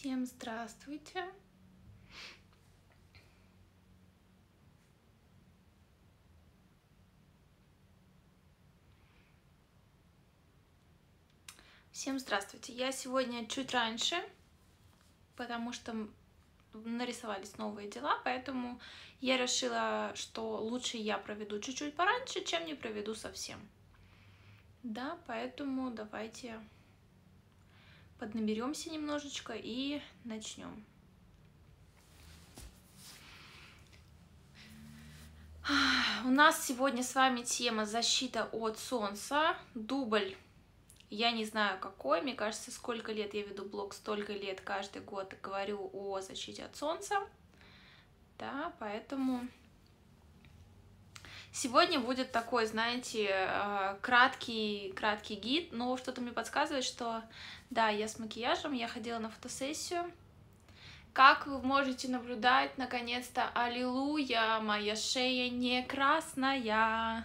Всем здравствуйте! Всем здравствуйте! Я сегодня чуть раньше, потому что нарисовались новые дела, поэтому я решила, что лучше я проведу чуть-чуть пораньше, чем не проведу совсем. Да, поэтому давайте поднаберемся немножечко и начнем. У нас сегодня с вами тема защита от солнца, дубль. Я не знаю какой, мне кажется, сколько лет я веду блог, столько лет каждый год говорю о защите от солнца. Да, поэтому сегодня будет такой, знаете, э, краткий, краткий гид, но что-то мне подсказывает, что да, я с макияжем, я ходила на фотосессию. Как вы можете наблюдать, наконец-то, аллилуйя, моя шея не красная.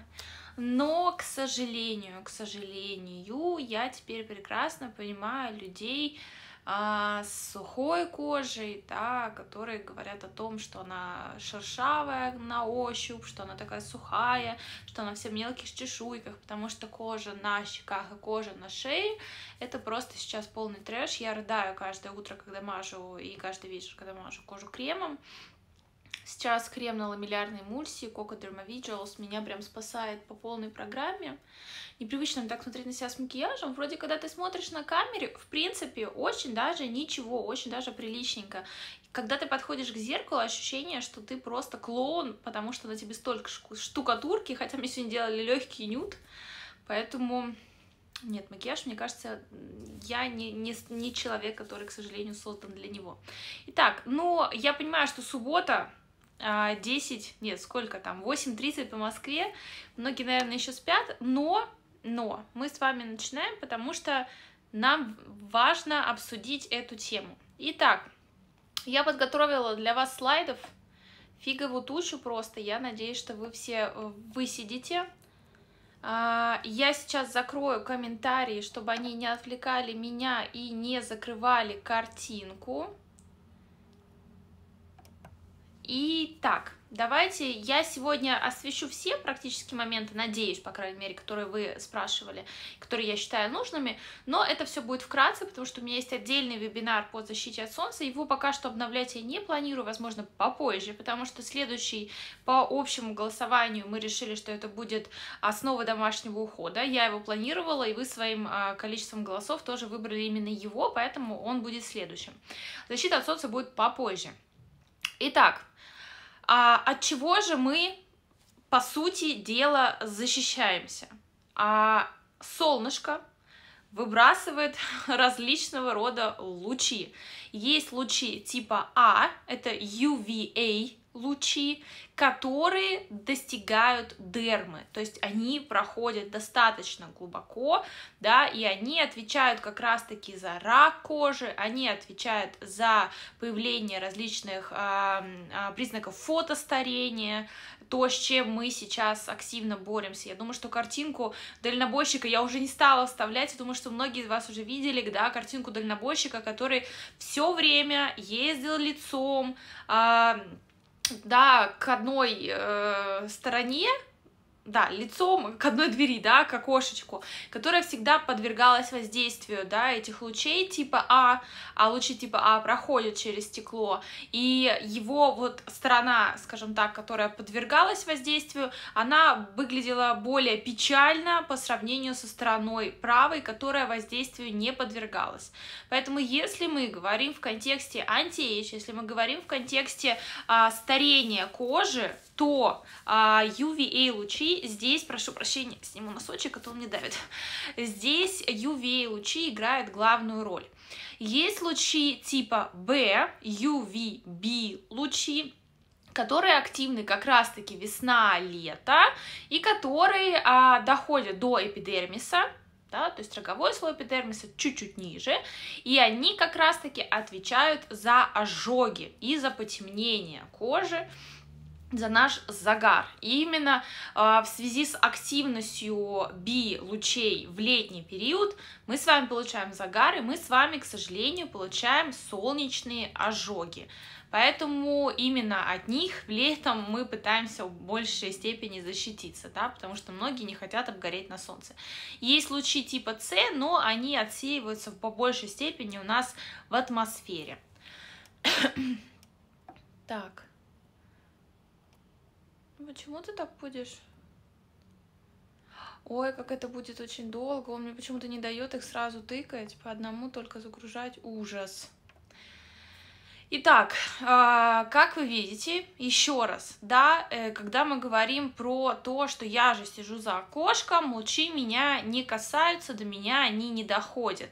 Но, к сожалению, к сожалению, я теперь прекрасно понимаю людей, а с сухой кожей, да, которые говорят о том, что она шершавая на ощупь, что она такая сухая, что она вся в мелких чешуйках, потому что кожа на щеках и кожа на шее — это просто сейчас полный трэш. Я рыдаю каждое утро, когда мажу, и каждый вечер, когда мажу кожу кремом, Сейчас крем на ламеллярной эмульсии Coco Derma меня прям спасает по полной программе. Непривычно так смотреть на себя с макияжем. Вроде, когда ты смотришь на камере, в принципе, очень даже ничего, очень даже приличненько. Когда ты подходишь к зеркалу, ощущение, что ты просто клоун, потому что на тебе столько штукатурки, хотя мы сегодня делали легкий нюд, поэтому... Нет, макияж, мне кажется, я не, не, не человек, который, к сожалению, создан для него. Итак, ну, я понимаю, что суббота 10, а, нет, сколько там, 8.30 по Москве, многие, наверное, еще спят, но, но мы с вами начинаем, потому что нам важно обсудить эту тему. Итак, я подготовила для вас слайдов фиговую тучу просто, я надеюсь, что вы все э, высидите. А, я сейчас закрою комментарии, чтобы они не отвлекали меня и не закрывали картинку. Итак, давайте я сегодня освещу все практически моменты, надеюсь, по крайней мере, которые вы спрашивали, которые я считаю нужными, но это все будет вкратце, потому что у меня есть отдельный вебинар по защите от солнца, его пока что обновлять я не планирую, возможно, попозже, потому что следующий по общему голосованию мы решили, что это будет основа домашнего ухода, я его планировала, и вы своим а, количеством голосов тоже выбрали именно его, поэтому он будет следующим. Защита от солнца будет попозже. Итак, а от чего же мы, по сути дела, защищаемся? А солнышко выбрасывает различного рода лучи. Есть лучи типа А, это UVA лучи, которые достигают дермы, то есть они проходят достаточно глубоко, да, и они отвечают как раз-таки за рак кожи, они отвечают за появление различных э, признаков фотостарения, то, с чем мы сейчас активно боремся. Я думаю, что картинку дальнобойщика я уже не стала вставлять. Я думаю, что многие из вас уже видели, да, картинку дальнобойщика, который все время ездил лицом, э, да, к одной э, стороне, да, лицом к одной двери, да, к окошечку, которая всегда подвергалась воздействию, да, этих лучей типа А, а лучи типа А проходят через стекло, и его вот сторона, скажем так, которая подвергалась воздействию, она выглядела более печально по сравнению со стороной правой, которая воздействию не подвергалась. Поэтому если мы говорим в контексте антиэйдж, если мы говорим в контексте а, старения кожи, то а, UVA лучи здесь, прошу прощения, сниму носочек, а то он мне давит. Здесь UVA лучи играют главную роль. Есть лучи типа B, UVB лучи, которые активны как раз-таки весна-лето, и которые а, доходят до эпидермиса, да, то есть роговой слой эпидермиса чуть-чуть ниже, и они как раз-таки отвечают за ожоги и за потемнение кожи, за наш загар. И именно э, в связи с активностью B-лучей в летний период мы с вами получаем загар, и мы с вами, к сожалению, получаем солнечные ожоги. Поэтому именно от них летом мы пытаемся в большей степени защититься, да, потому что многие не хотят обгореть на солнце. Есть лучи типа С, но они отсеиваются по большей степени у нас в атмосфере. так. Почему ты так будешь? Ой, как это будет очень долго. Он мне почему-то не дает их сразу тыкать, по одному только загружать. Ужас. Итак, а, как вы видите, еще раз, да, э, когда мы говорим про то, что я же сижу за окошком, лучи меня не касаются, до меня они не доходят.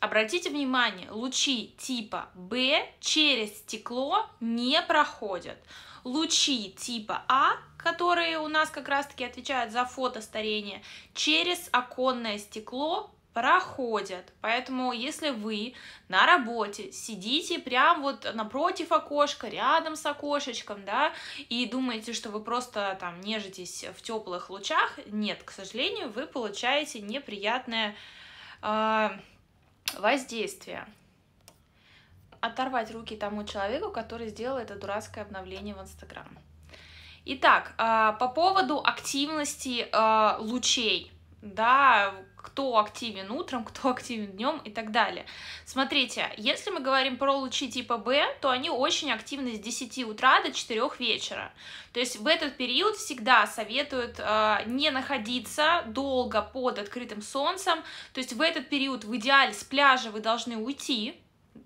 Обратите внимание, лучи типа B через стекло не проходят лучи типа А, которые у нас как раз-таки отвечают за фотостарение, через оконное стекло проходят. Поэтому, если вы на работе сидите прям вот напротив окошка, рядом с окошечком, да, и думаете, что вы просто там нежитесь в теплых лучах, нет, к сожалению, вы получаете неприятное э, воздействие оторвать руки тому человеку, который сделал это дурацкое обновление в Инстаграм. Итак, а, по поводу активности а, лучей, да, кто активен утром, кто активен днем и так далее. Смотрите, если мы говорим про лучи типа Б, то они очень активны с 10 утра до 4 вечера. То есть в этот период всегда советуют э, не находиться долго под открытым солнцем. То есть в этот период в идеале с пляжа вы должны уйти,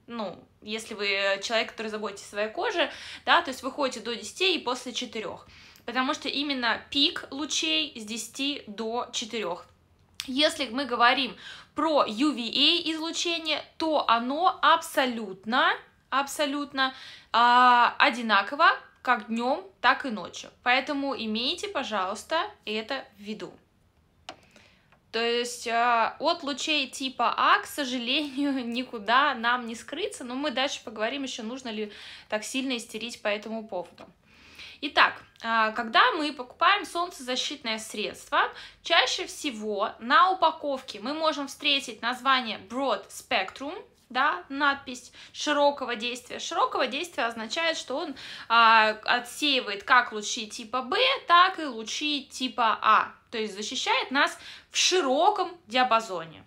ну, если вы человек, который заботится о своей коже, да, то есть вы ходите до 10 и после 4, потому что именно пик лучей с 10 до 4. Если мы говорим про UVA излучение, то оно абсолютно, абсолютно э, одинаково как днем, так и ночью. Поэтому имейте, пожалуйста, это в виду. То есть а, от лучей типа А, к сожалению, никуда нам не скрыться, но мы дальше поговорим еще, нужно ли так сильно истерить по этому поводу. Итак, а, когда мы покупаем солнцезащитное средство, чаще всего на упаковке мы можем встретить название Broad Spectrum, да, надпись широкого действия. Широкого действия означает, что он а, отсеивает как лучи типа B, так и лучи типа А то есть защищает нас в широком диапазоне.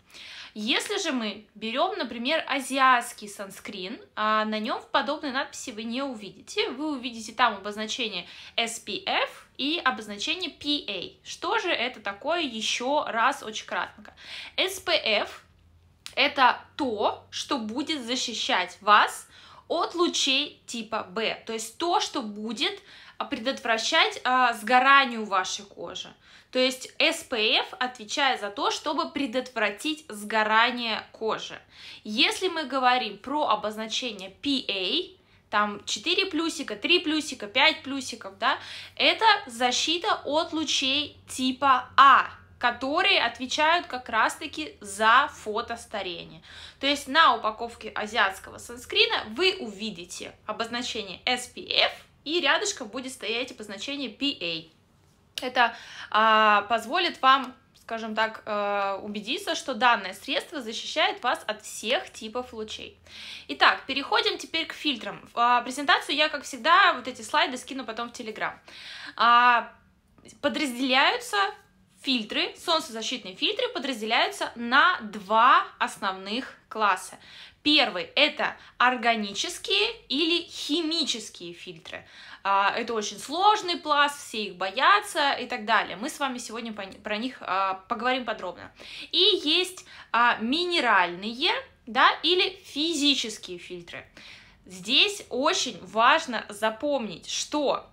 Если же мы берем, например, азиатский санскрин, а на нем подобной надписи вы не увидите. Вы увидите там обозначение SPF и обозначение PA. Что же это такое еще раз очень кратко? SPF – это то, что будет защищать вас от лучей типа B, то есть то, что будет а, предотвращать а, сгоранию вашей кожи. То есть SPF отвечает за то, чтобы предотвратить сгорание кожи. Если мы говорим про обозначение PA, там 4 плюсика, 3 плюсика, 5 плюсиков, да, это защита от лучей типа А, которые отвечают как раз-таки за фотостарение. То есть на упаковке азиатского санскрина вы увидите обозначение SPF – и рядышком будет стоять обозначение PA. Это а, позволит вам, скажем так, э, убедиться, что данное средство защищает вас от всех типов лучей. Итак, переходим теперь к фильтрам. А, презентацию я, как всегда, вот эти слайды скину потом в телеграм. подразделяются фильтры, солнцезащитные фильтры подразделяются на два основных класса. Первый – это органические или химические фильтры. А, это очень сложный пласт, все их боятся и так далее. Мы с вами сегодня про них а, поговорим подробно. И есть а, минеральные да, или физические фильтры. Здесь очень важно запомнить, что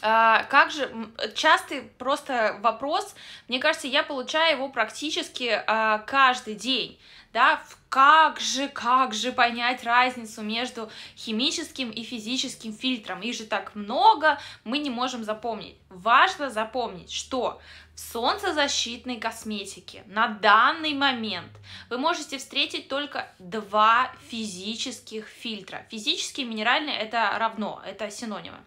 как же частый просто вопрос, мне кажется, я получаю его практически каждый день да, как же, как же понять разницу между химическим и физическим фильтром, их же так много, мы не можем запомнить. Важно запомнить, что в солнцезащитной косметике на данный момент вы можете встретить только два физических фильтра. Физические и минеральные это равно, это синонимы.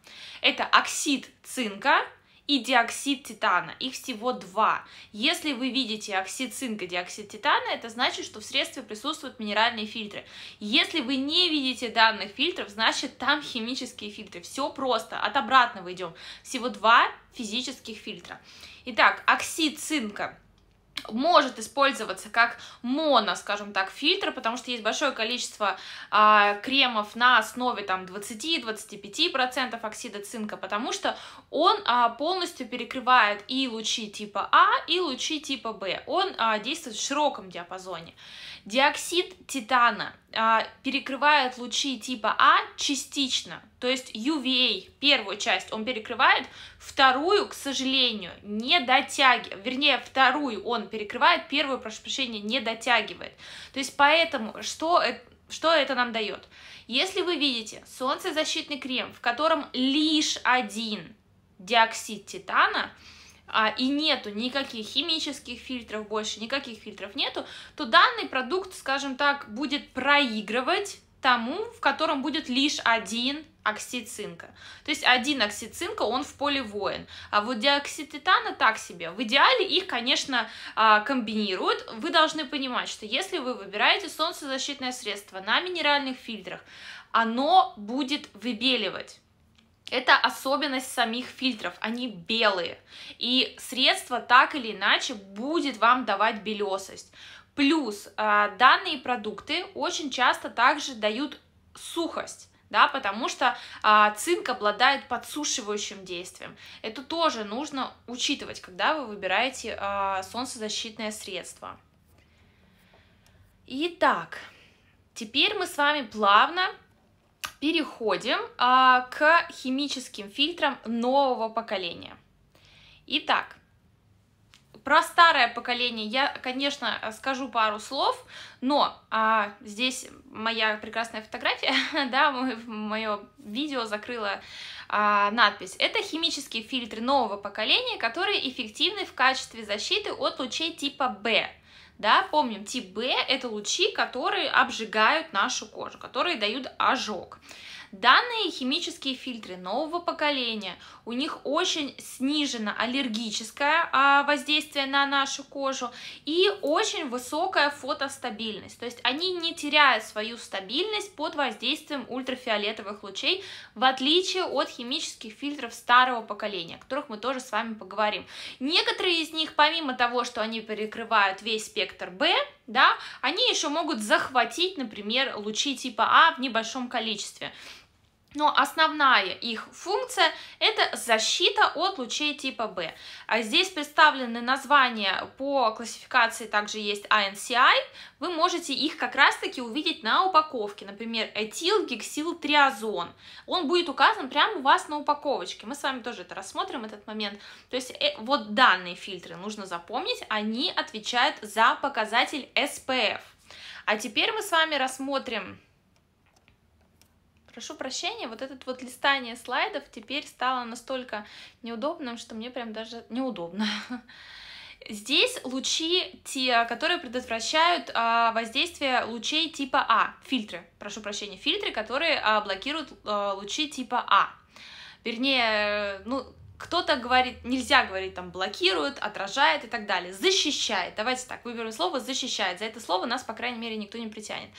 Это оксид цинка и диоксид титана. Их всего два. Если вы видите оксид цинка, диоксид титана, это значит, что в средстве присутствуют минеральные фильтры. Если вы не видите данных фильтров, значит там химические фильтры. Все просто. От обратного идем. Всего два физических фильтра. Итак, оксид цинка – может использоваться как моно, скажем так, фильтр, потому что есть большое количество э, кремов на основе там 20-25% оксида цинка, потому что он э, полностью перекрывает и лучи типа А, и лучи типа Б. Он э, действует в широком диапазоне. Диоксид титана а, перекрывает лучи типа А частично, то есть UVA, первую часть он перекрывает, вторую, к сожалению, не дотягивает, вернее, вторую он перекрывает, первую, прошу прощения, не дотягивает. То есть поэтому, что, э, что это нам дает? Если вы видите солнцезащитный крем, в котором лишь один диоксид титана – а, и нету никаких химических фильтров больше, никаких фильтров нету, то данный продукт, скажем так, будет проигрывать тому, в котором будет лишь один оксид цинка. То есть один оксид цинка, он в поле воин. А вот диоксид титана так себе. В идеале их, конечно, а, комбинируют. Вы должны понимать, что если вы выбираете солнцезащитное средство на минеральных фильтрах, оно будет выбеливать это особенность самих фильтров, они белые, и средство так или иначе будет вам давать белесость. Плюс а, данные продукты очень часто также дают сухость да, потому что а, цинк обладает подсушивающим действием. Это тоже нужно учитывать, когда вы выбираете а, солнцезащитное средство. Итак, теперь мы с вами плавно переходим а, к химическим фильтрам нового поколения. Итак, про старое поколение я, конечно, скажу пару слов, но а, здесь моя прекрасная фотография, да, мое видео закрыло а, надпись. Это химические фильтры нового поколения, которые эффективны в качестве защиты от лучей типа B да, помним, тип Б – это лучи, которые обжигают нашу кожу, которые дают ожог. Данные химические фильтры нового поколения, у них очень снижено аллергическое а, воздействие на нашу кожу и очень высокая фотостабильность. То есть они не теряют свою стабильность под воздействием ультрафиолетовых лучей, в отличие от химических фильтров старого поколения, о которых мы тоже с вами поговорим. Некоторые из них, помимо того, что они перекрывают весь спектр B, да, они еще могут захватить, например, лучи типа А в небольшом количестве. Но основная их функция – это защита от лучей типа B. А здесь представлены названия по классификации, также есть INCI. А Вы можете их как раз-таки увидеть на упаковке. Например, этилгексилтриазон. Он будет указан прямо у вас на упаковочке. Мы с вами тоже это рассмотрим, этот момент. То есть э, вот данные фильтры нужно запомнить, они отвечают за показатель SPF. А теперь мы с вами рассмотрим Прошу прощения, вот этот вот листание слайдов теперь стало настолько неудобным, что мне прям даже неудобно. Здесь лучи, те, которые предотвращают а, воздействие лучей типа А, фильтры, прошу прощения, фильтры, которые а, блокируют а, лучи типа А. Вернее, э, ну, кто-то говорит, нельзя говорить там блокирует, отражает и так далее, защищает, давайте так, выберем слово защищает, за это слово нас, по крайней мере, никто не притянет.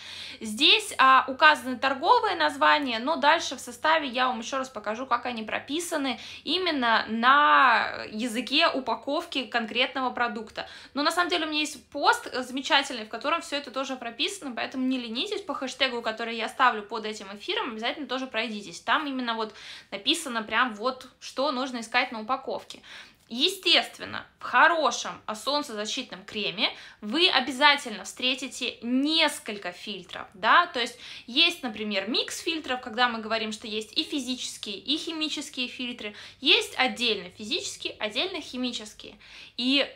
Здесь а, указаны торговые названия, но дальше в составе я вам еще раз покажу, как они прописаны именно на языке упаковки конкретного продукта. Но на самом деле у меня есть пост замечательный, в котором все это тоже прописано, поэтому не ленитесь по хэштегу, который я ставлю под этим эфиром, обязательно тоже пройдитесь. Там именно вот написано прям вот, что нужно искать на упаковке. Естественно, в хорошем солнцезащитном креме вы обязательно встретите несколько фильтров, да, то есть есть, например, микс фильтров, когда мы говорим, что есть и физические, и химические фильтры, есть отдельно физические, отдельно химические, и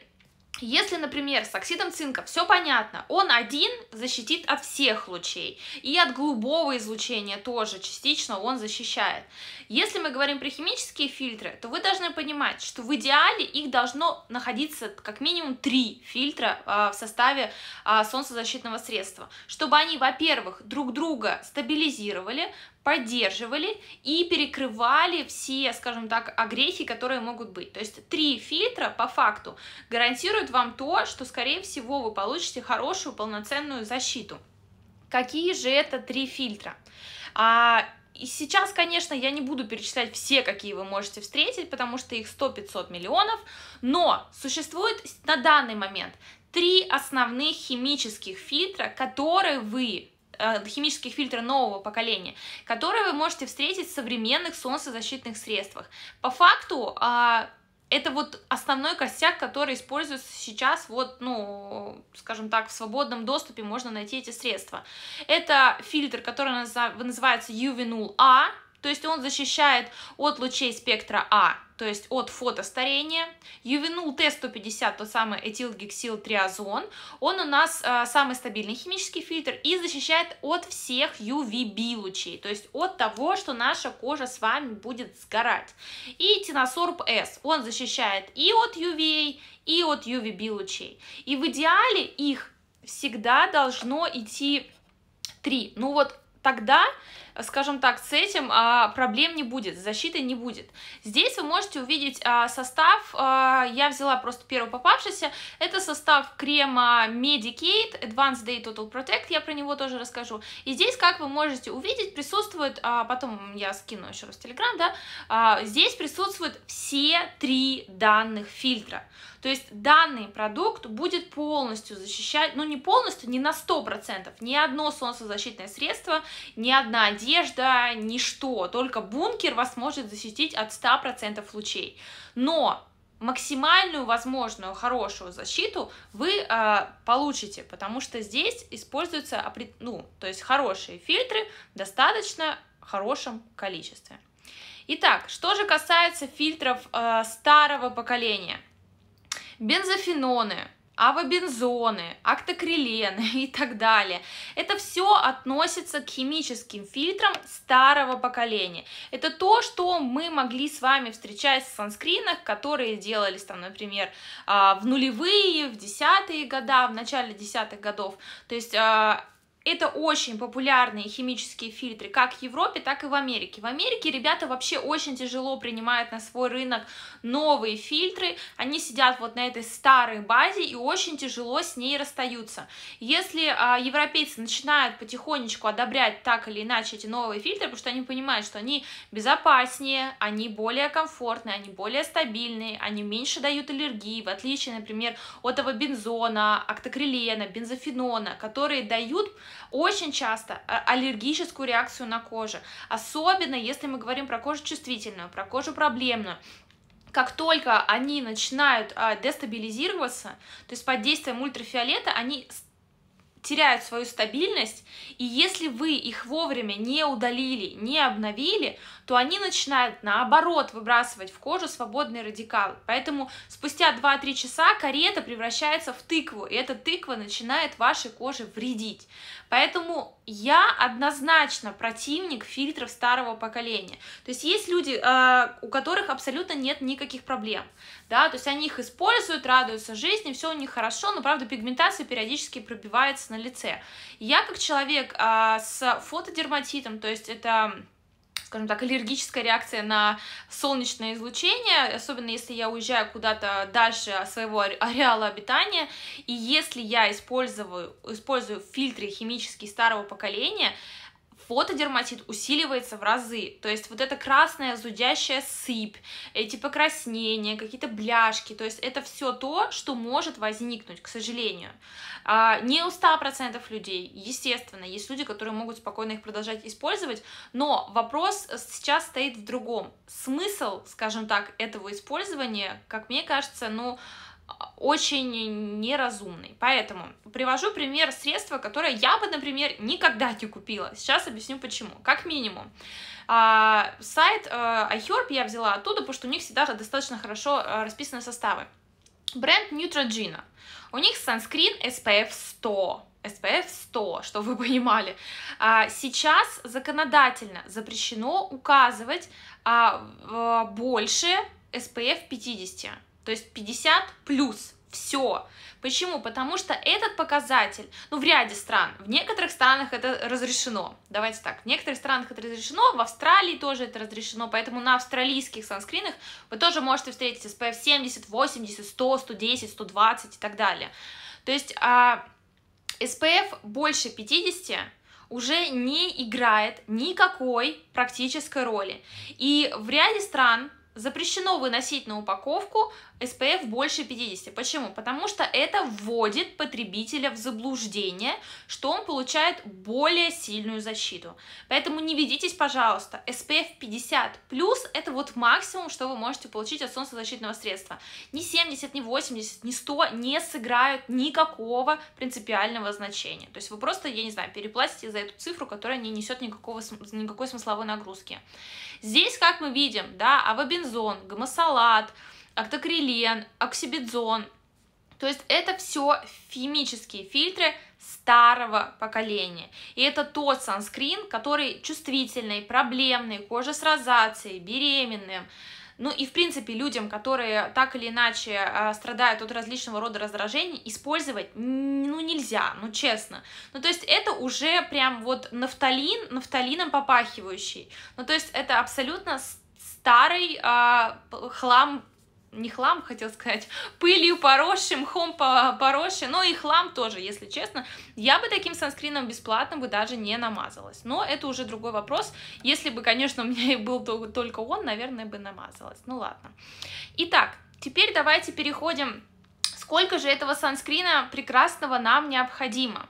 если, например, с оксидом цинка все понятно, он один защитит от всех лучей, и от голубого излучения тоже частично он защищает. Если мы говорим про химические фильтры, то вы должны понимать, что в идеале их должно находиться как минимум три фильтра а, в составе а, солнцезащитного средства, чтобы они, во-первых, друг друга стабилизировали, поддерживали и перекрывали все, скажем так, огрехи, которые могут быть. То есть три фильтра по факту гарантируют вам то, что, скорее всего, вы получите хорошую полноценную защиту. Какие же это три фильтра? А, и сейчас, конечно, я не буду перечислять все, какие вы можете встретить, потому что их 100-500 миллионов, но существует на данный момент три основных химических фильтра, которые вы Э, химических фильтра нового поколения, которые вы можете встретить в современных солнцезащитных средствах. По факту а, это вот основной костяк, который используется сейчас, вот, ну, скажем так, в свободном доступе можно найти эти средства. Это фильтр, который называется Ювенул A. А. То есть он защищает от лучей спектра А, то есть от фотостарения. Ювенул Т-150, тот самый этилгексилтриазон, он у нас э, самый стабильный химический фильтр и защищает от всех UVB-лучей, то есть от того, что наша кожа с вами будет сгорать. И Тиносорб С, он защищает и от UVA, и от UVB-лучей. И в идеале их всегда должно идти 3. Ну вот тогда скажем так, с этим а, проблем не будет, защиты не будет. Здесь вы можете увидеть а, состав, а, я взяла просто первый попавшийся, это состав крема Medicaid Advanced Day Total Protect, я про него тоже расскажу. И здесь, как вы можете увидеть, присутствует, потом я скину еще раз в Телеграм, да, здесь присутствуют все три данных фильтра. То есть данный продукт будет полностью защищать, ну не полностью, не на 100%, ни одно солнцезащитное средство, ни одна одежда, ничто, только бункер вас может защитить от 100% лучей. Но максимальную возможную хорошую защиту вы э, получите, потому что здесь используются, ну, то есть хорошие фильтры в достаточно хорошем количестве. Итак, что же касается фильтров э, старого поколения – бензофеноны, авобензоны, актокрилены и так далее. Это все относится к химическим фильтрам старого поколения. Это то, что мы могли с вами встречать в санскринах, которые делались там, например, а, в нулевые, в десятые года, в начале десятых годов. То есть а, это очень популярные химические фильтры как в Европе, так и в Америке. В Америке ребята вообще очень тяжело принимают на свой рынок новые фильтры. Они сидят вот на этой старой базе и очень тяжело с ней расстаются. Если а, европейцы начинают потихонечку одобрять так или иначе эти новые фильтры, потому что они понимают, что они безопаснее, они более комфортные, они более стабильные, они меньше дают аллергии, в отличие, например, от этого бензона, октокрилена, бензофенона, которые дают очень часто а, аллергическую реакцию на коже особенно если мы говорим про кожу чувствительную, про кожу проблемную, как только они начинают а, дестабилизироваться, то есть под действием ультрафиолета они теряют свою стабильность, и если вы их вовремя не удалили, не обновили, то они начинают, наоборот, выбрасывать в кожу свободные радикалы. Поэтому спустя 2-3 часа карета превращается в тыкву, и эта тыква начинает вашей коже вредить. Поэтому я однозначно противник фильтров старого поколения. То есть есть люди, а, у которых абсолютно нет никаких проблем, да, то есть они их используют, радуются жизни, все у них хорошо, но, правда, пигментация периодически пробивается на лице. Я, как человек а, с фотодерматитом, то есть это скажем так, аллергическая реакция на солнечное излучение, особенно если я уезжаю куда-то дальше своего ареала обитания, и если я использую, использую фильтры химические старого поколения, фотодерматит усиливается в разы. То есть вот эта красная зудящая сыпь, эти покраснения, какие-то бляшки, то есть это все то, что может возникнуть, к сожалению. А, не у 100% людей, естественно, есть люди, которые могут спокойно их продолжать использовать, но вопрос сейчас стоит в другом. Смысл, скажем так, этого использования, как мне кажется, ну, очень неразумный. Поэтому привожу пример средства, которое я бы, например, никогда не купила. Сейчас объясню почему. Как минимум, а, сайт э, iHerb я взяла оттуда, потому что у них всегда достаточно хорошо э, расписаны составы. Бренд Neutrogena. У них санскрин SPF 100. SPF 100, чтобы вы понимали. А, сейчас законодательно запрещено указывать а, э, больше SPF 50 то есть 50 плюс все. Почему? Потому что этот показатель, ну, в ряде стран, в некоторых странах это разрешено. Давайте так, в некоторых странах это разрешено, в Австралии тоже это разрешено, поэтому на австралийских санскринах вы тоже можете встретить SPF 70, 80, 100, 110, 120 и так далее. То есть а, SPF больше 50 уже не играет никакой практической роли. И в ряде стран запрещено выносить на упаковку SPF больше 50. Почему? Потому что это вводит потребителя в заблуждение, что он получает более сильную защиту. Поэтому не ведитесь, пожалуйста. SPF 50 плюс – это вот максимум, что вы можете получить от солнцезащитного средства. Ни 70, ни 80, ни 100 не сыграют никакого принципиального значения. То есть вы просто, я не знаю, переплатите за эту цифру, которая не несет никакого, никакой смысловой нагрузки. Здесь, как мы видим, да, авобензон, гомосалат, октокрилен, оксибидзон, то есть это все химические фильтры старого поколения. И это тот санскрин, который чувствительный, проблемный, кожа с розацией, беременным, ну и, в принципе, людям, которые так или иначе а, страдают от различного рода раздражений, использовать, ну, нельзя, ну, честно. Ну, то есть это уже прям вот нафталин, нафталином попахивающий. Ну, то есть это абсолютно старый э, хлам не хлам, хотел сказать, пылью поросший, мхом поросший, но и хлам тоже, если честно. Я бы таким санскрином бесплатным бы даже не намазалась. Но это уже другой вопрос. Если бы, конечно, у меня и был только он, наверное, бы намазалась. Ну ладно. Итак, теперь давайте переходим, сколько же этого санскрина прекрасного нам необходимо.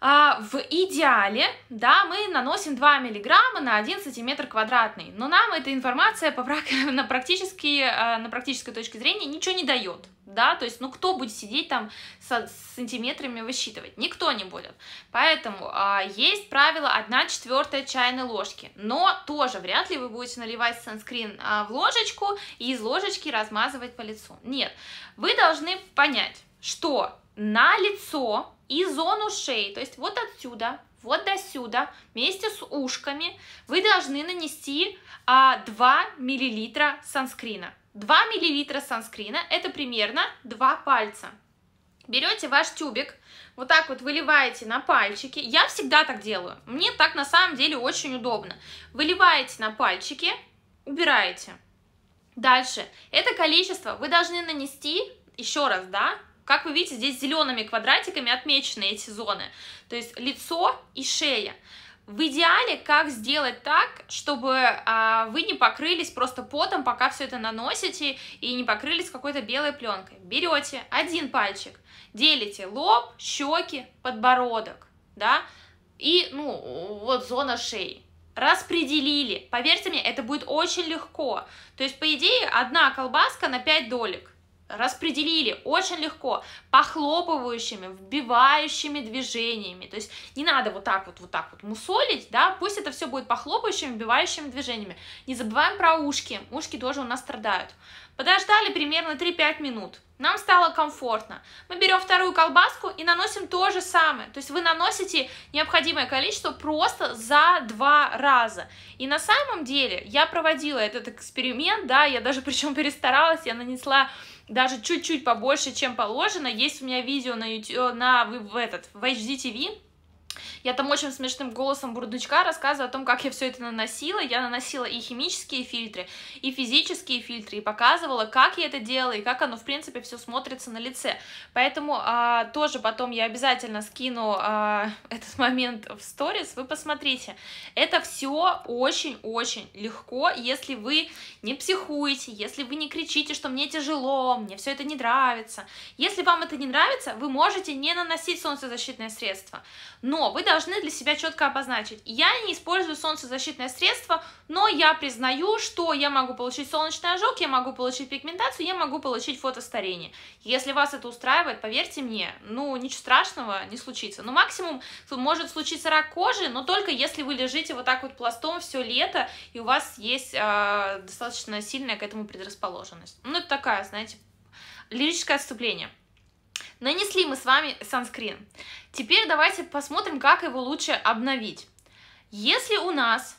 А, в идеале, да, мы наносим 2 миллиграмма на 1 сантиметр квадратный, но нам эта информация по, на, практически, э, на практической точке зрения ничего не дает, да, то есть, ну, кто будет сидеть там с сантиметрами высчитывать? Никто не будет. Поэтому а, есть правило 1 четвертая чайной ложки, но тоже вряд ли вы будете наливать санскрин а, в ложечку и из ложечки размазывать по лицу. Нет, вы должны понять, что на лицо и зону шеи, то есть вот отсюда, вот до сюда, вместе с ушками, вы должны нанести а, 2 мл санскрина. 2 мл санскрина – это примерно 2 пальца. Берете ваш тюбик, вот так вот выливаете на пальчики. Я всегда так делаю. Мне так на самом деле очень удобно. Выливаете на пальчики, убираете. Дальше. Это количество вы должны нанести, еще раз, да, как вы видите, здесь зелеными квадратиками отмечены эти зоны, то есть лицо и шея. В идеале, как сделать так, чтобы а, вы не покрылись просто потом, пока все это наносите, и не покрылись какой-то белой пленкой. Берете один пальчик, делите лоб, щеки, подбородок, да, и, ну, вот зона шеи. Распределили. Поверьте мне, это будет очень легко. То есть, по идее, одна колбаска на 5 долек распределили очень легко, похлопывающими, вбивающими движениями. То есть не надо вот так вот, вот так вот мусолить, да, пусть это все будет похлопывающими, вбивающими движениями. Не забываем про ушки, ушки тоже у нас страдают. Подождали примерно 3-5 минут. Нам стало комфортно. Мы берем вторую колбаску и наносим то же самое. То есть вы наносите необходимое количество просто за два раза. И на самом деле я проводила этот эксперимент, да, я даже причем перестаралась, я нанесла даже чуть-чуть побольше, чем положено. Есть у меня видео на, YouTube, э, на в этот, в HDTV, я там очень смешным голосом бурдучка рассказываю о том, как я все это наносила. Я наносила и химические фильтры, и физические фильтры, и показывала, как я это делала, и как оно, в принципе, все смотрится на лице. Поэтому а, тоже потом я обязательно скину а, этот момент в сторис, вы посмотрите. Это все очень-очень легко, если вы не психуете, если вы не кричите, что мне тяжело, мне все это не нравится. Если вам это не нравится, вы можете не наносить солнцезащитное средство, но вы должны должны для себя четко обозначить. Я не использую солнцезащитное средство, но я признаю, что я могу получить солнечный ожог, я могу получить пигментацию, я могу получить фотостарение. Если вас это устраивает, поверьте мне, ну, ничего страшного не случится. Но ну, максимум может случиться рак кожи, но только если вы лежите вот так вот пластом все лето, и у вас есть э, достаточно сильная к этому предрасположенность. Ну, это такая, знаете, лирическое отступление. Нанесли мы с вами санскрин. Теперь давайте посмотрим, как его лучше обновить. Если у нас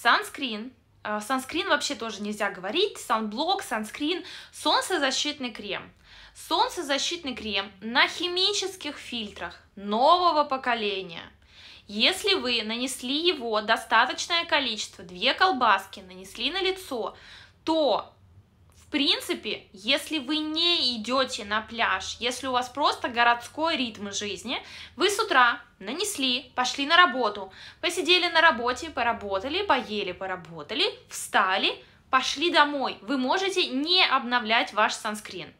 санскрин, а, санскрин вообще тоже нельзя говорить, санблок, санскрин, солнцезащитный крем. Солнцезащитный крем на химических фильтрах нового поколения. Если вы нанесли его достаточное количество, две колбаски нанесли на лицо, то принципе, если вы не идете на пляж, если у вас просто городской ритм жизни, вы с утра нанесли, пошли на работу, посидели на работе, поработали, поели, поработали, встали, пошли домой. Вы можете не обновлять ваш санскрин.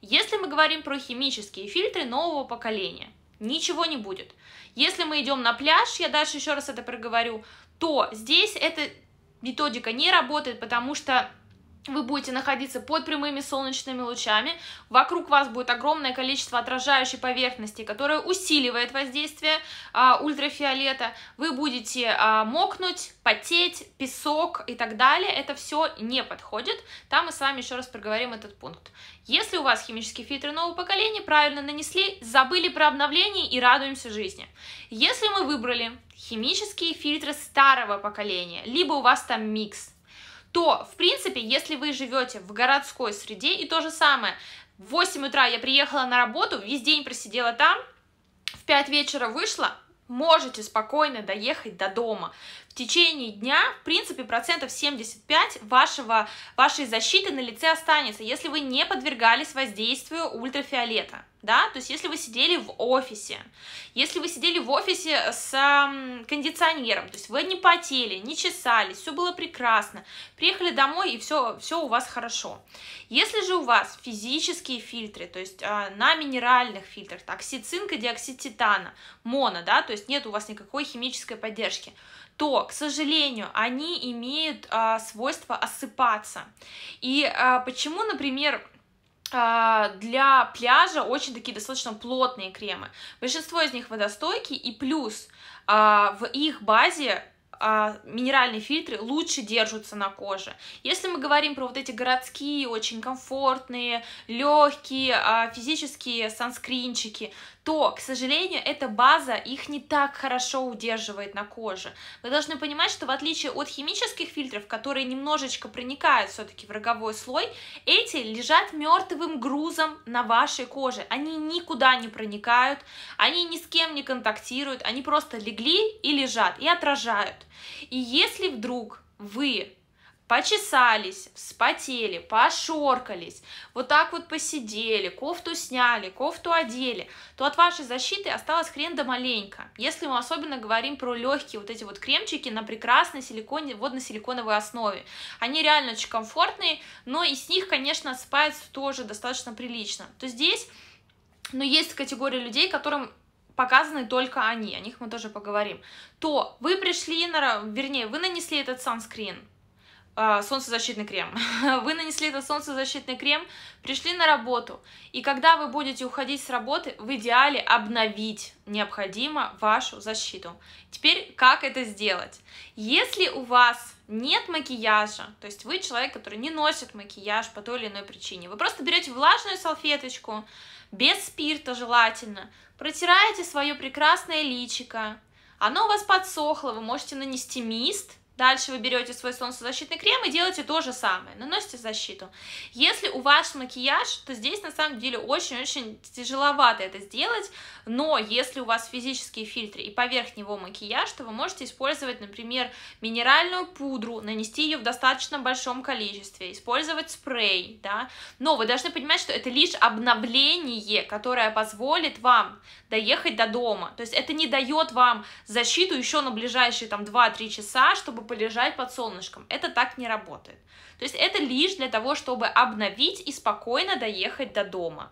Если мы говорим про химические фильтры нового поколения, ничего не будет. Если мы идем на пляж, я дальше еще раз это проговорю, то здесь эта методика не работает, потому что вы будете находиться под прямыми солнечными лучами, вокруг вас будет огромное количество отражающей поверхности, которая усиливает воздействие а, ультрафиолета, вы будете а, мокнуть, потеть, песок и так далее, это все не подходит, там мы с вами еще раз проговорим этот пункт. Если у вас химические фильтры нового поколения, правильно нанесли, забыли про обновление и радуемся жизни. Если мы выбрали химические фильтры старого поколения, либо у вас там микс, то, в принципе, если вы живете в городской среде, и то же самое, в 8 утра я приехала на работу, весь день просидела там, в 5 вечера вышла, можете спокойно доехать до дома течение дня, в принципе, процентов 75 вашего, вашей защиты на лице останется, если вы не подвергались воздействию ультрафиолета. Да? То есть если вы сидели в офисе, если вы сидели в офисе с э, кондиционером, то есть вы не потели, не чесались, все было прекрасно, приехали домой и все, все у вас хорошо. Если же у вас физические фильтры, то есть э, на минеральных фильтрах, оксид цинка, диоксид титана, моно, да, то есть нет у вас никакой химической поддержки, то, к сожалению, они имеют а, свойство осыпаться. И а, почему, например, а, для пляжа очень такие достаточно плотные кремы. Большинство из них водостойкие и плюс а, в их базе а, минеральные фильтры лучше держатся на коже. Если мы говорим про вот эти городские, очень комфортные, легкие, физические санскринчики, то, к сожалению, эта база их не так хорошо удерживает на коже. Вы должны понимать, что в отличие от химических фильтров, которые немножечко проникают все-таки в роговой слой, эти лежат мертвым грузом на вашей коже. Они никуда не проникают, они ни с кем не контактируют, они просто легли и лежат, и отражают. И если вдруг вы почесались, вспотели, пошоркались, вот так вот посидели, кофту сняли, кофту одели, то от вашей защиты осталось хрен да маленько. Если мы особенно говорим про легкие вот эти вот кремчики на прекрасной силиконе, водно-силиконовой основе, они реально очень комфортные, но и с них, конечно, отсыпается тоже достаточно прилично. То здесь, но ну, есть категория людей, которым показаны только они, о них мы тоже поговорим, то вы пришли, на, вернее, вы нанесли этот санскрин, а, солнцезащитный крем. Вы нанесли этот солнцезащитный крем, пришли на работу, и когда вы будете уходить с работы, в идеале обновить необходимо вашу защиту. Теперь как это сделать? Если у вас нет макияжа, то есть вы человек, который не носит макияж по той или иной причине, вы просто берете влажную салфеточку, без спирта желательно, протираете свое прекрасное личико, оно у вас подсохло, вы можете нанести мист, Дальше вы берете свой солнцезащитный крем и делаете то же самое, наносите защиту. Если у вас макияж, то здесь на самом деле очень-очень тяжеловато это сделать, но если у вас физические фильтры и поверх него макияж, то вы можете использовать, например, минеральную пудру, нанести ее в достаточно большом количестве, использовать спрей, да, но вы должны понимать, что это лишь обновление, которое позволит вам доехать до дома, то есть это не дает вам защиту еще на ближайшие там 2-3 часа, чтобы полежать под солнышком. Это так не работает. То есть это лишь для того, чтобы обновить и спокойно доехать до дома.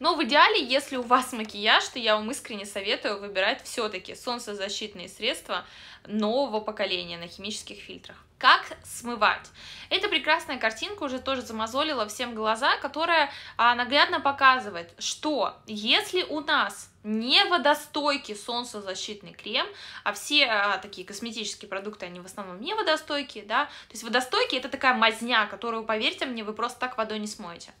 Но в идеале, если у вас макияж, то я вам искренне советую выбирать все-таки солнцезащитные средства нового поколения на химических фильтрах. Как смывать? Эта прекрасная картинка уже тоже замазолила всем глаза, которая а, наглядно показывает, что если у нас не водостойкий солнцезащитный крем, а все а, такие косметические продукты, они в основном не водостойкие, да, то есть водостойкие это такая мазня, которую, поверьте мне, вы просто так водой не смоете.